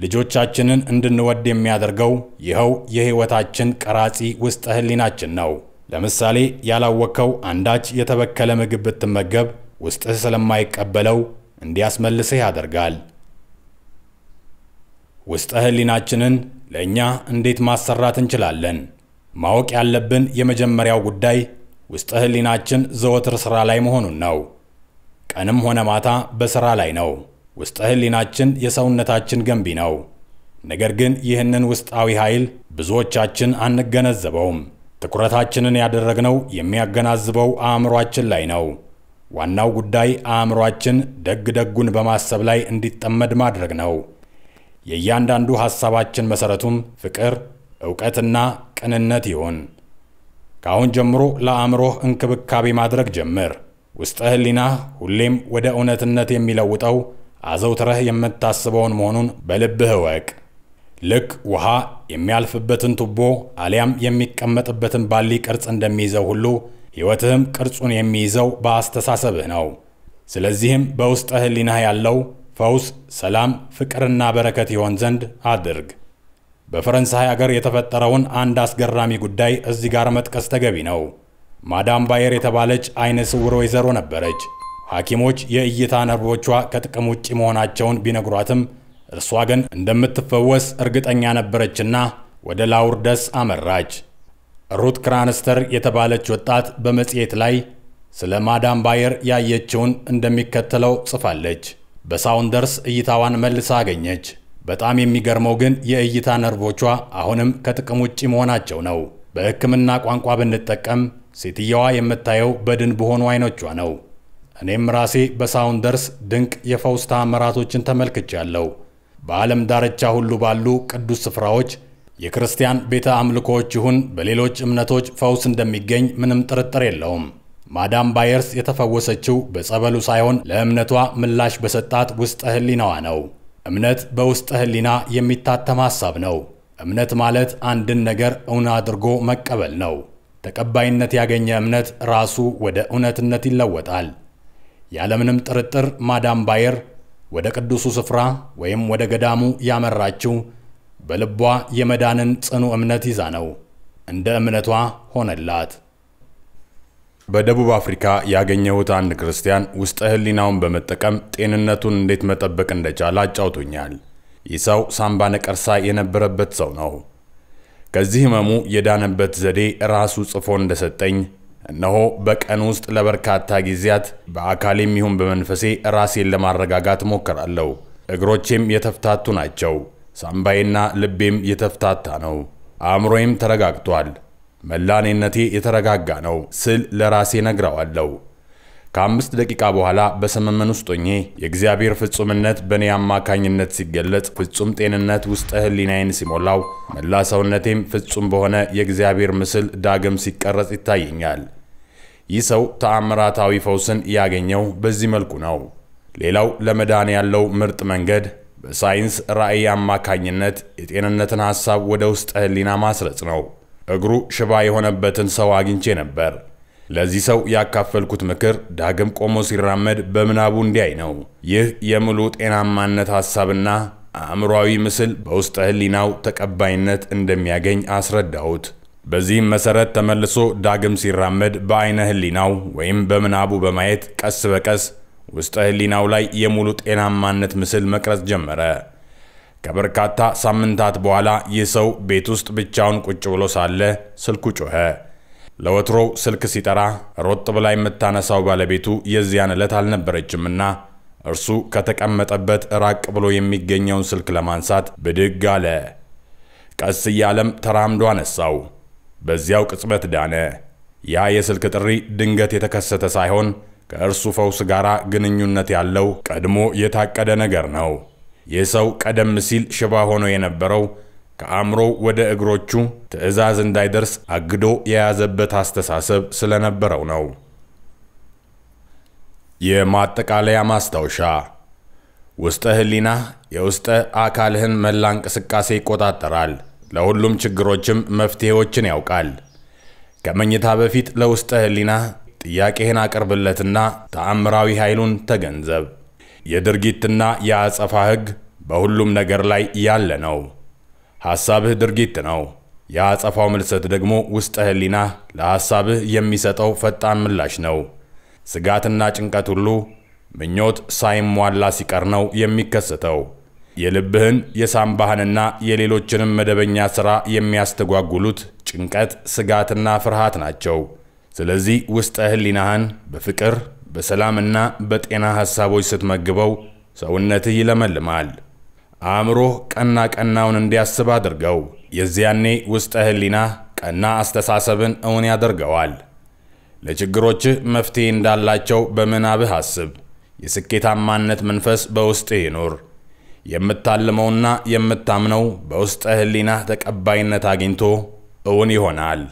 ልጆቻችንን እንድንወድ የሚያደርገው ይኸው የህይወታችን ቀራጺ ውስጥ ህሊናችን ነው። ለምሳሌ ያላወቅከው አንዳች የተበከለ ምግብ ብትመገብ ውስጥህ ስለማይቀበለው እንዲያስመልስህ ያደርጋል። ውስጠ ህሊናችንን ለእኛ እንዴት ማሰራት እንችላለን? ማወቅ ያለብን የመጀመሪያው ጉዳይ ውስጥ ህሊናችን ዘወትር ሥራ ላይ መሆኑን ነው። ቀንም ሆነ ማታ በሥራ ላይ ነው። ውስጥ ህሊናችን የሰውነታችን ገንቢ ነው። ነገር ግን ይህንን ውስጣዊ ኃይል ብዙዎቻችን አንገነዘበውም። ትኩረታችንን ያደረግነው የሚያገናዝበው አእምሯችን ላይ ነው። ዋናው ጉዳይ አእምሯችን ደግ ደጉን በማሰብ ላይ እንዲጠመድ ማድረግ ነው። የእያንዳንዱ ሐሳባችን መሠረቱም ፍቅር፣ እውቀትና ቅንነት ይሁን። ከአሁን ጀምሮ ለአእምሮህ እንክብካቤ ማድረግ ጀምር። ውስጠ ህሊናህ ሁሌም ወደ እውነትነት የሚለውጠው አዘውትረህ የምታስበውን መሆኑን በልብህ እወቅ። ልክ ውሃ የሚያልፍበትን ቱቦ አሊያም የሚቀመጥበትን ባሊ ቅርጽ እንደሚይዘው ሁሉ ሕይወትህም ቅርጹን የሚይዘው በአስተሳሰብህ ነው። ስለዚህም በውስጠ ህሊናህ ያለው ፈውስ፣ ሰላም፣ ፍቅርና በረከት ይሆን ዘንድ አድርግ። በፈረንሳይ ሀገር የተፈጠረውን አንድ አስገራሚ ጉዳይ እዚህ ጋር መጥቀስ ተገቢ ነው። ማዳም ባየር የተባለች አይነ ስውር ወይዘሮ ነበረች። ሐኪሞች የእይታ ነርቮቿ ከጥቅም ውጭ መሆናቸውን ቢነግሯትም እርሷ ግን እንደምትፈወስ እርግጠኛ ነበረችና ወደ ላውርደስ አመራች። ሩት ክራንስተር የተባለች ወጣት በመጽሔት ላይ ስለ ማዳም ባየር ያየችውን እንደሚከተለው ጽፋለች። በሳውንደርስ እይታዋን መልሳ አገኘች። በጣም የሚገርመው ግን የእይታ ነርቮቿ አሁንም ከጥቅም ውጭ መሆናቸው ነው። በሕክምና ቋንቋ ብንጠቀም ሴትየዋ የምታየው በድን በሆኑ አይኖቿ ነው። እኔም ራሴ በሳውንደርስ ድንቅ የፈውስ ተአምራቶችን ተመልክቻለሁ። በዓለም ዳርቻ ሁሉ ባሉ ቅዱስ ስፍራዎች የክርስቲያን ቤተ አምልኮዎች ይሁን በሌሎች እምነቶች ፈውስ እንደሚገኝ ምንም ጥርጥር የለውም። ማዳም ባየርስ የተፈወሰችው በጸበሉ ሳይሆን ለእምነቷ ምላሽ በሰጣት ውስጠ ህሊናዋ ነው። እምነት በውስጥ ህሊና የሚታተም ሐሳብ ነው። እምነት ማለት አንድን ነገር እውን አድርጎ መቀበል ነው። ተቀባይነት ያገኘ እምነት ራሱ ወደ እውነትነት ይለወጣል። ያለምንም ጥርጥር ማዳም ባየር ወደ ቅዱሱ ስፍራ ወይም ወደ ገዳሙ ያመራችው በልቧ የመዳንን ጽኑ እምነት ይዛ ነው። እንደ እምነቷ ሆነላት። በደቡብ አፍሪካ ያገኘሁት አንድ ክርስቲያን ውስጠ ህሊናውን በመጠቀም ጤንነቱን እንዴት መጠበቅ እንደቻለ አጫውቶኛል። ይህ ሰው ሳምባ ነቀርሳ የነበረበት ሰው ነው። ከዚህ ህመሙ የዳነበት ዘዴ ራሱ ጽፎ እንደሰጠኝ እነሆ በቀን ውስጥ ለበርካታ ጊዜያት በአካሌም ይሁን በመንፈሴ ራሴን ለማረጋጋት ሞከራለሁ። እግሮቼም የተፍታቱ ናቸው። ሳምባዬና ልቤም የተፍታታ ነው። አእምሮዬም ተረጋግቷል። መላኔነቴ የተረጋጋ ነው ስል ለራሴ ነግረዋለሁ። ከአምስት ደቂቃ በኋላ በሰመመን ውስጥ ሆኜ የእግዚአብሔር ፍጹምነት በእኔ አማካኝነት ሲገለጽ፣ ፍጹም ጤንነት ውስጥ ህሊናዬን ሲሞላው መላ ሰውነቴም ፍጹም በሆነ የእግዚአብሔር ምስል ዳግም ሲቀረጽ ይታየኛል። ይህ ሰው ተአምራታዊ ፈውስን ያገኘው በዚህ መልኩ ነው። ሌላው ለመዳን ያለው ምርጥ መንገድ በሳይንስ ራእይ አማካኝነት የጤንነትን ሐሳብ ወደ ውስጥ ህሊና ማስረጽ ነው። እግሩ ሽባ የሆነበትን ሰው አግኝቼ ነበር። ለዚህ ሰው ያካፈልኩት ምክር ዳግም ቆሞ ሲራመድ በምናቡ እንዲያይ ነው። ይህ የሙሉ ጤናማነት ሐሳብና አእምሯዊ ምስል በውስጠ ህሊናው ተቀባይነት እንደሚያገኝ አስረዳሁት። በዚህም መሰረት ተመልሶ ዳግም ሲራመድ በአይነ ህሊናው ወይም በምናቡ በማየት ቀስ በቀስ ውስጠ ህሊናው ላይ የሙሉ ጤናማነት ምስል መቅረጽ ጀመረ። ከበርካታ ሳምንታት በኋላ ይህ ሰው ቤት ውስጥ ብቻውን ቁጭ ብሎ ሳለ ስልኩ ጮኸ። ለወትሮው ስልክ ሲጠራ ሮጥ ብላ የምታነሳው ባለቤቱ የዚያን ዕለት አልነበረችምና እርሱ ከተቀመጠበት ራቅ ብሎ የሚገኘውን ስልክ ለማንሳት ብድግ አለ። ቀስ እያለም ተራምዶ አነሳው። በዚያው ቅጽበት ዳነ። ያ የስልክ ጥሪ ድንገት የተከሰተ ሳይሆን ከእርሱ ፈውስ ጋር ግንኙነት ያለው ቀድሞ የታቀደ ነገር ነው። ይህ ሰው ቀደም ሲል ሽባ ሆኖ የነበረው ከአእምሮ ወደ እግሮቹ ትዕዛዝ እንዳይደርስ አግዶ የያዘበት አስተሳሰብ ስለነበረው ነው። የማጠቃለያ ማስታወሻ ውስጠ ህሊና የውስጠ አካልህን መላ እንቅስቃሴ ይቆጣጠራል። ለሁሉም ችግሮችም መፍትሄዎችን ያውቃል። ከመኝታ በፊት ለውስጠ ህሊና ጥያቄህን አቅርብለትና ተአምራዊ ኃይሉን ተገንዘብ። የድርጊትና የአጸፋ ሕግ በሁሉም ነገር ላይ ያለ ነው። ሐሳብህ ድርጊት ነው። የአጸፋው ምልሰት ደግሞ ውስጠ ህሊና ለሐሳብህ የሚሰጠው ፈጣን ምላሽ ነው። ስጋትና ጭንቀት ሁሉ ምኞት ሳይሟላ ሲቀር ነው የሚከሰተው። የልብህን የሳምባህንና የሌሎችንም መደበኛ ሥራ የሚያስተጓጉሉት ጭንቀት፣ ስጋትና ፍርሃት ናቸው። ስለዚህ ውስጠ ህሊናህን በፍቅር በሰላምና በጤና ሐሳቦች ስትመግበው ሰውነትህ ይለመልማል። አእምሮህ ቀና ቀናውን እንዲያስብ አድርገው። የዚያኔ ውስጠ ህሊና ቀና አስተሳሰብን እውን ያደርገዋል። ለችግሮችህ መፍትሄ እንዳላቸው በምናብህ አስብ። የስኬታማነት መንፈስ በውስጥህ ይኑር። የምታልመውና የምታምነው በውስጠ ህሊና ተቀባይነት አግኝቶ እውን ይሆናል።